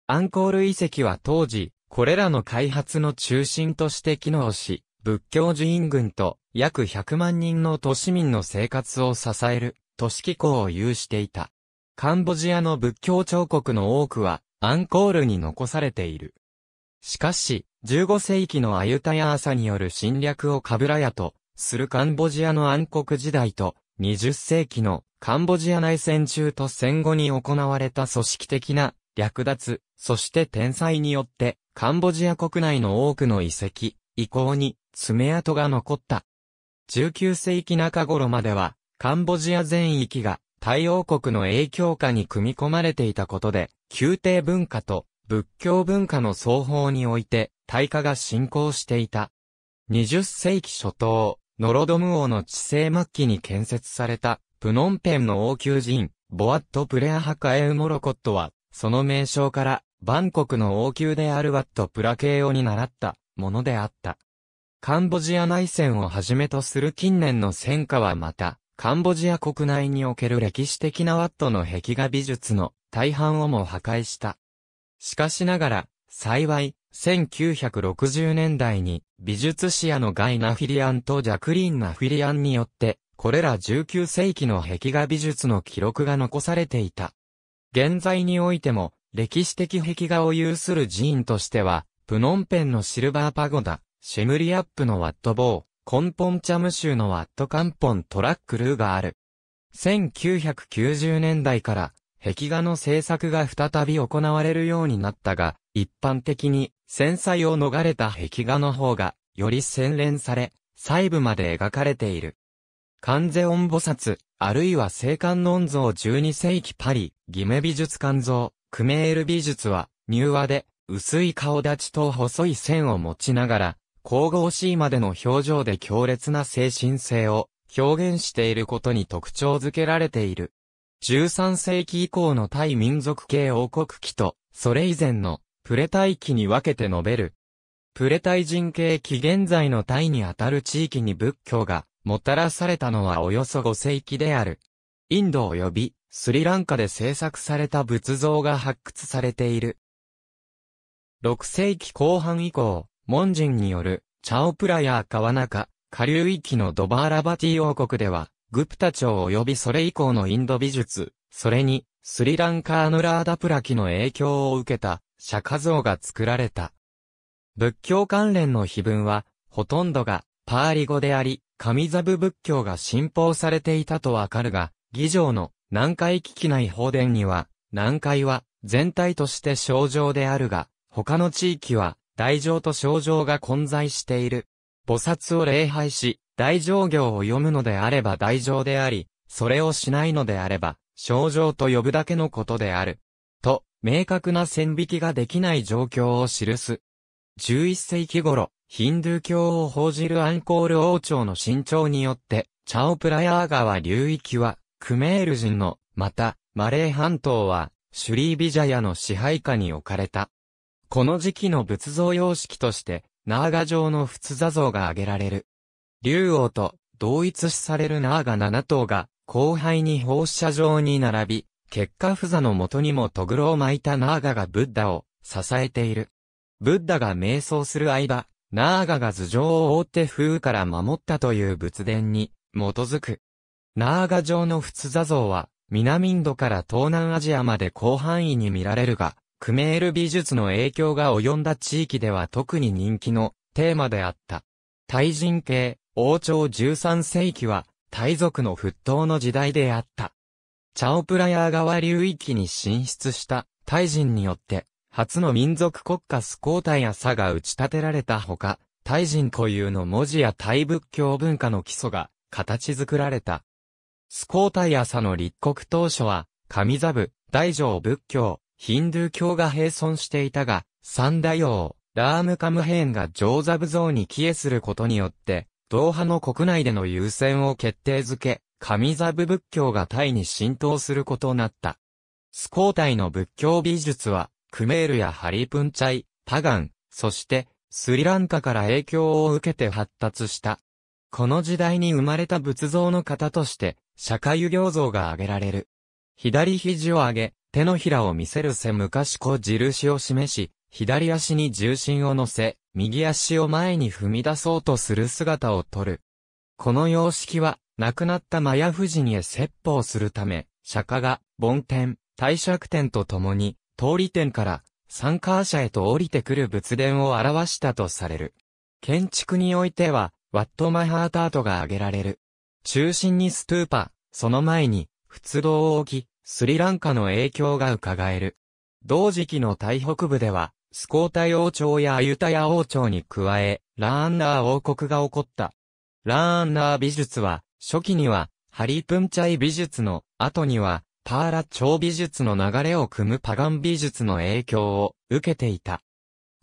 アンコール遺跡は当時、これらの開発の中心として機能し、仏教寺院群と約100万人の都市民の生活を支える都市機構を有していた。カンボジアの仏教彫刻の多くはアンコールに残されている。しかし、15世紀のアユタヤ朝による侵略をカブラヤとするカンボジアの暗黒時代と、20世紀のカンボジア内戦中と戦後に行われた組織的な略奪、そして天災によって、カンボジア国内の多くの遺跡、遺構に爪痕が残った。19世紀中頃までは、カンボジア全域が太陽国の影響下に組み込まれていたことで、宮廷文化と仏教文化の双方において、大化が進行していた。20世紀初頭、ノロドム王の治世末期に建設された、プノンペンの王宮寺院、ボアット・プレアハカエウモロコットは、その名称から、バンコクの王宮であるワット・プラケーオに習ったものであった。カンボジア内戦をはじめとする近年の戦火はまた、カンボジア国内における歴史的なワットの壁画美術の大半をも破壊した。しかしながら、幸い、1960年代に美術史屋のガイ・ナフィリアンとジャクリーン・ナフィリアンによって、これら19世紀の壁画美術の記録が残されていた。現在においても、歴史的壁画を有する寺院としては、プノンペンのシルバーパゴダ、シェムリアップのワットボー、ポンチャム州のワットカンポントラックルーがある。1990年代から壁画の制作が再び行われるようになったが、一般的に繊細を逃れた壁画の方が、より洗練され、細部まで描かれている。関ゼオン菩薩、あるいは聖観音像12世紀パリ、ギメ美術館像、クメール美術は、入和で、薄い顔立ちと細い線を持ちながら、神々しいまでの表情で強烈な精神性を表現していることに特徴づけられている。13世紀以降の対民族系王国期と、それ以前のプレタイ期に分けて述べる。プレタイ人系紀現在のタイにあたる地域に仏教がもたらされたのはおよそ5世紀である。インド及びスリランカで制作された仏像が発掘されている。6世紀後半以降、門人による、チャオプラヤー川中、下流域のドバーラバティ王国では、グプタ朝及びそれ以降のインド美術、それに、スリランカアヌラーダプラキの影響を受けた、釈迦像が作られた。仏教関連の碑文は、ほとんどが、パーリ語であり、神ザブ仏教が信奉されていたとわかるが、議場の南海危機内放電には、南海は全体として症状であるが、他の地域は大乗と小乗が混在している。菩薩を礼拝し、大乗行を読むのであれば大乗であり、それをしないのであれば、小乗と呼ぶだけのことである。と、明確な線引きができない状況を記す。11世紀頃、ヒンドゥー教を報じるアンコール王朝の新潮によって、チャオプラヤー川流域は、クメール人の、また、マレー半島は、シュリービジャヤの支配下に置かれた。この時期の仏像様式として、ナーガ状の仏座像が挙げられる。竜王と同一視されるナーガ7頭が、後輩に放射状に並び、結果不座のもとにもトグロを巻いたナーガがブッダを支えている。ブッダが瞑想する間、ナーガが頭上を覆って風から守ったという仏殿に基づく。ナーガ城の仏座像は、南インドから東南アジアまで広範囲に見られるが、クメール美術の影響が及んだ地域では特に人気のテーマであった。タイ人系、王朝13世紀は、タイ族の沸騰の時代であった。チャオプラヤー川流域に進出したタイ人によって、初の民族国家スコータイアサが打ち立てられたほか、タイ人固有の文字やタイ仏教文化の基礎が形作られた。スコータイアサの立国当初は、神座部、大乗仏教、ヒンドゥー教が併存していたが、三大王、ラームカムヘーンがジョーザブ像に帰依することによって、ドーハの国内での優先を決定づけ、神ザブ仏教がタイに浸透することになった。スコータイの仏教美術は、クメールやハリプンチャイ、パガン、そして、スリランカから影響を受けて発達した。この時代に生まれた仏像の型として、釈迦行像が挙げられる。左肘を上げ、手のひらを見せる背昔子印を示し、左足に重心を乗せ、右足を前に踏み出そうとする姿をとる。この様式は、亡くなったマヤ夫人へ説法するため、釈迦が、梵天、帝釈天と共に、通り天から、参加者へと降りてくる仏殿を表したとされる。建築においては、ワットマハータートが挙げられる。中心にストゥーパ、その前に、仏堂を置き、スリランカの影響が伺える。同時期の台北部では、スコータイ王朝やアユタヤ王朝に加え、ラーンナー王国が起こった。ラーンナー美術は、初期には、ハリプンチャイ美術の、後には、パーラ朝美術の流れを組むパガン美術の影響を受けていた。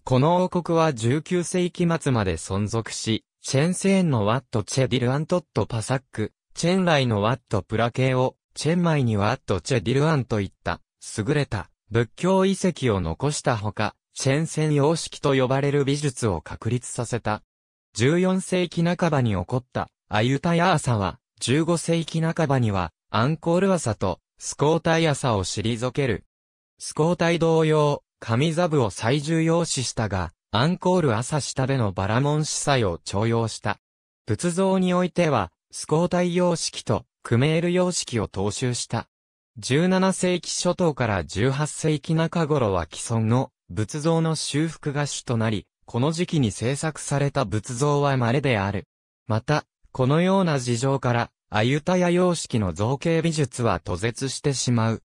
この王国は19世紀末まで存続し、チェンセーンのワットチェディルアントットパサック、チェンライのワットプラケをチェンマイにはアットチェディルアンといった、優れた仏教遺跡を残したほか、チェンセン様式と呼ばれる美術を確立させた。14世紀半ばに起こったアユタヤサは、15世紀半ばにはアンコールアサとスコータイアサを退ける。スコータイ同様、神座部を最重要視したが、アンコール朝下でのバラモン司祭を徴用した。仏像においては、スコータイ様式とクメール様式を踏襲した。17世紀初頭から18世紀中頃は既存の仏像の修復が主となり、この時期に制作された仏像は稀である。また、このような事情から、アユタヤ様式の造形美術は途絶してしまう。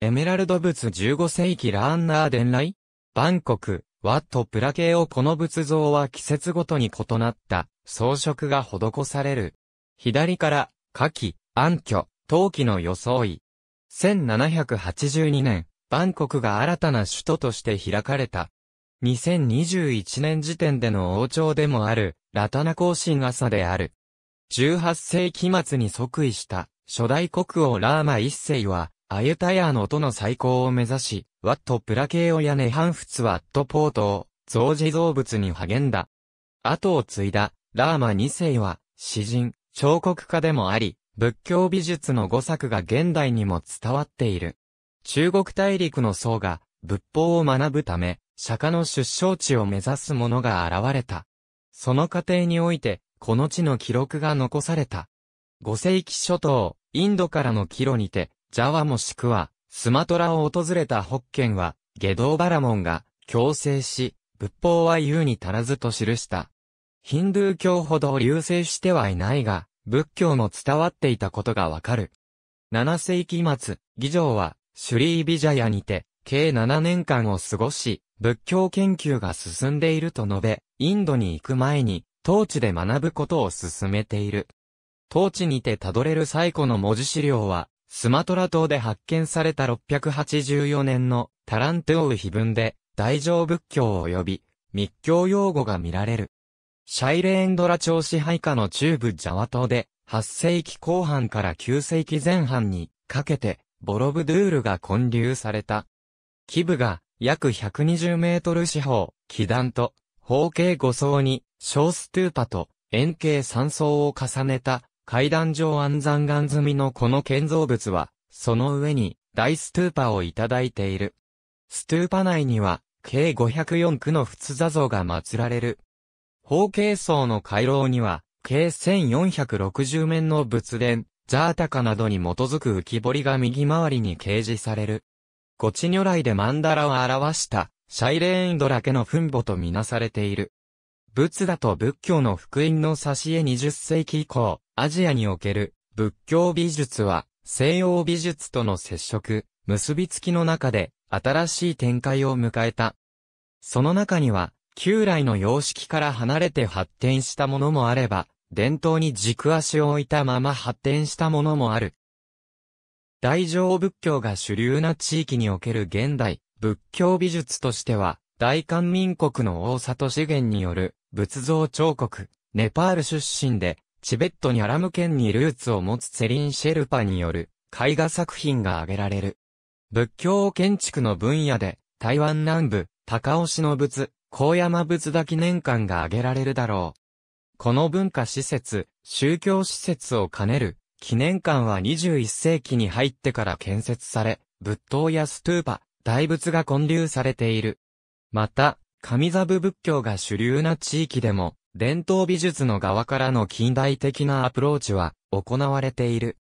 エメラルド仏15世紀ラーンナー伝来バンコク、ワットプラ系をこの仏像は季節ごとに異なった装飾が施される。左から、夏季、暗挙、冬季の装い。1782年、バンコクが新たな首都として開かれた。2021年時点での王朝でもある、ラタナ行進朝である。18世紀末に即位した、初代国王ラーマ一世は、アユタヤーノとの再興を目指し、ワットプラケオヤネハンフツワットポートを、増持造物に励んだ。後を継いだ、ラーマ2世は、詩人、彫刻家でもあり、仏教美術の五作が現代にも伝わっている。中国大陸の僧が仏法を学ぶため、釈迦の出生地を目指す者が現れた。その過程において、この地の記録が残された。五世紀初頭、インドからの帰路にて、ジャワもしくは、スマトラを訪れた北県は、ゲドーバラモンが、強制し、仏法は優に足らずと記した。ヒンドゥー教ほど流星してはいないが、仏教も伝わっていたことがわかる。7世紀末、議場は、シュリービジャヤにて、計7年間を過ごし、仏教研究が進んでいると述べ、インドに行く前に、当地で学ぶことを進めている。当地にて辿れる最古の文字資料は、スマトラ島で発見された684年のタラントゥオウ碑文で、大乗仏教及び密教用語が見られる。シャイレーンドラ朝支配下の中部ジャワ島で、8世紀後半から9世紀前半にかけて、ボロブドゥールが建立された。基部が約120メートル四方、基段と、方形5層に、小ストゥーパと、円形3層を重ねた、階段上安山岩積みのこの建造物は、その上に、大ストゥーパをいただいている。ストゥーパ内には、計504区の仏座像が祀られる。法形層の回廊には、計1460面の仏殿、ザータカなどに基づく浮き彫りが右回りに掲示される。ご地如来で曼荼羅を表した、シャイレーンドラケの墳墓とみなされている。仏だと仏教の福音の差し絵20世紀以降、アジアにおける仏教美術は西洋美術との接触、結びつきの中で新しい展開を迎えた。その中には旧来の様式から離れて発展したものもあれば、伝統に軸足を置いたまま発展したものもある。大乗仏教が主流な地域における現代、仏教美術としては、大韓民国の大里資源による仏像彫刻、ネパール出身で、チベットにアラム県にルーツを持つセリン・シェルパによる絵画作品が挙げられる。仏教建築の分野で、台湾南部、高尾市の仏、高山仏陀記念館が挙げられるだろう。この文化施設、宗教施設を兼ねる、記念館は21世紀に入ってから建設され、仏塔やストゥーパ、大仏が建立されている。また、神座部仏教が主流な地域でも、伝統美術の側からの近代的なアプローチは行われている。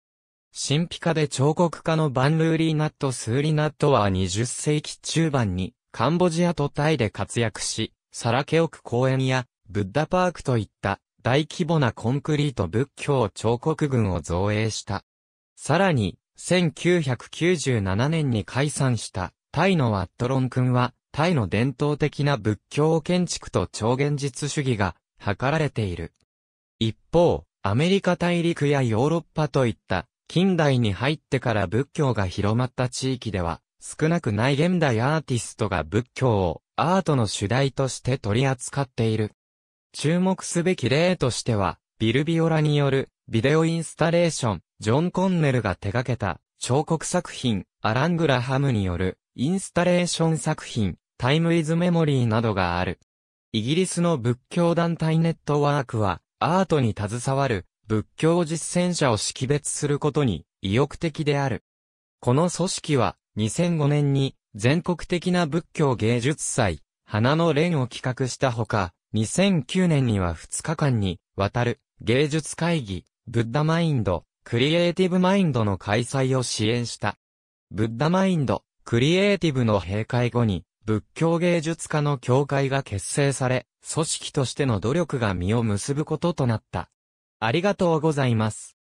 神秘家で彫刻家のバンルーリーナット・スーリナットは20世紀中盤にカンボジアとタイで活躍し、サラケオク公園やブッダパークといった大規模なコンクリート仏教彫刻群を造営した。さらに、1997年に解散したタイのワットロン君は、タイの伝統的な仏教建築と超現実主義が図られている。一方、アメリカ大陸やヨーロッパといった近代に入ってから仏教が広まった地域では、少なくない現代アーティストが仏教をアートの主題として取り扱っている。注目すべき例としては、ビルビオラによるビデオインスタレーション、ジョン・コンネルが手掛けた彫刻作品、アラン・グラハムによるインスタレーション作品、タイム・イズ・メモリーなどがある。イギリスの仏教団体ネットワークは、アートに携わる仏教実践者を識別することに意欲的である。この組織は、2005年に全国的な仏教芸術祭、花の蓮を企画したほか、2009年には2日間にわたる芸術会議、ブッダマインド、クリエイティブマインドの開催を支援した。ブッダマインド、クリエイティブの閉会後に、仏教芸術家の協会が結成され、組織としての努力が実を結ぶこととなった。ありがとうございます。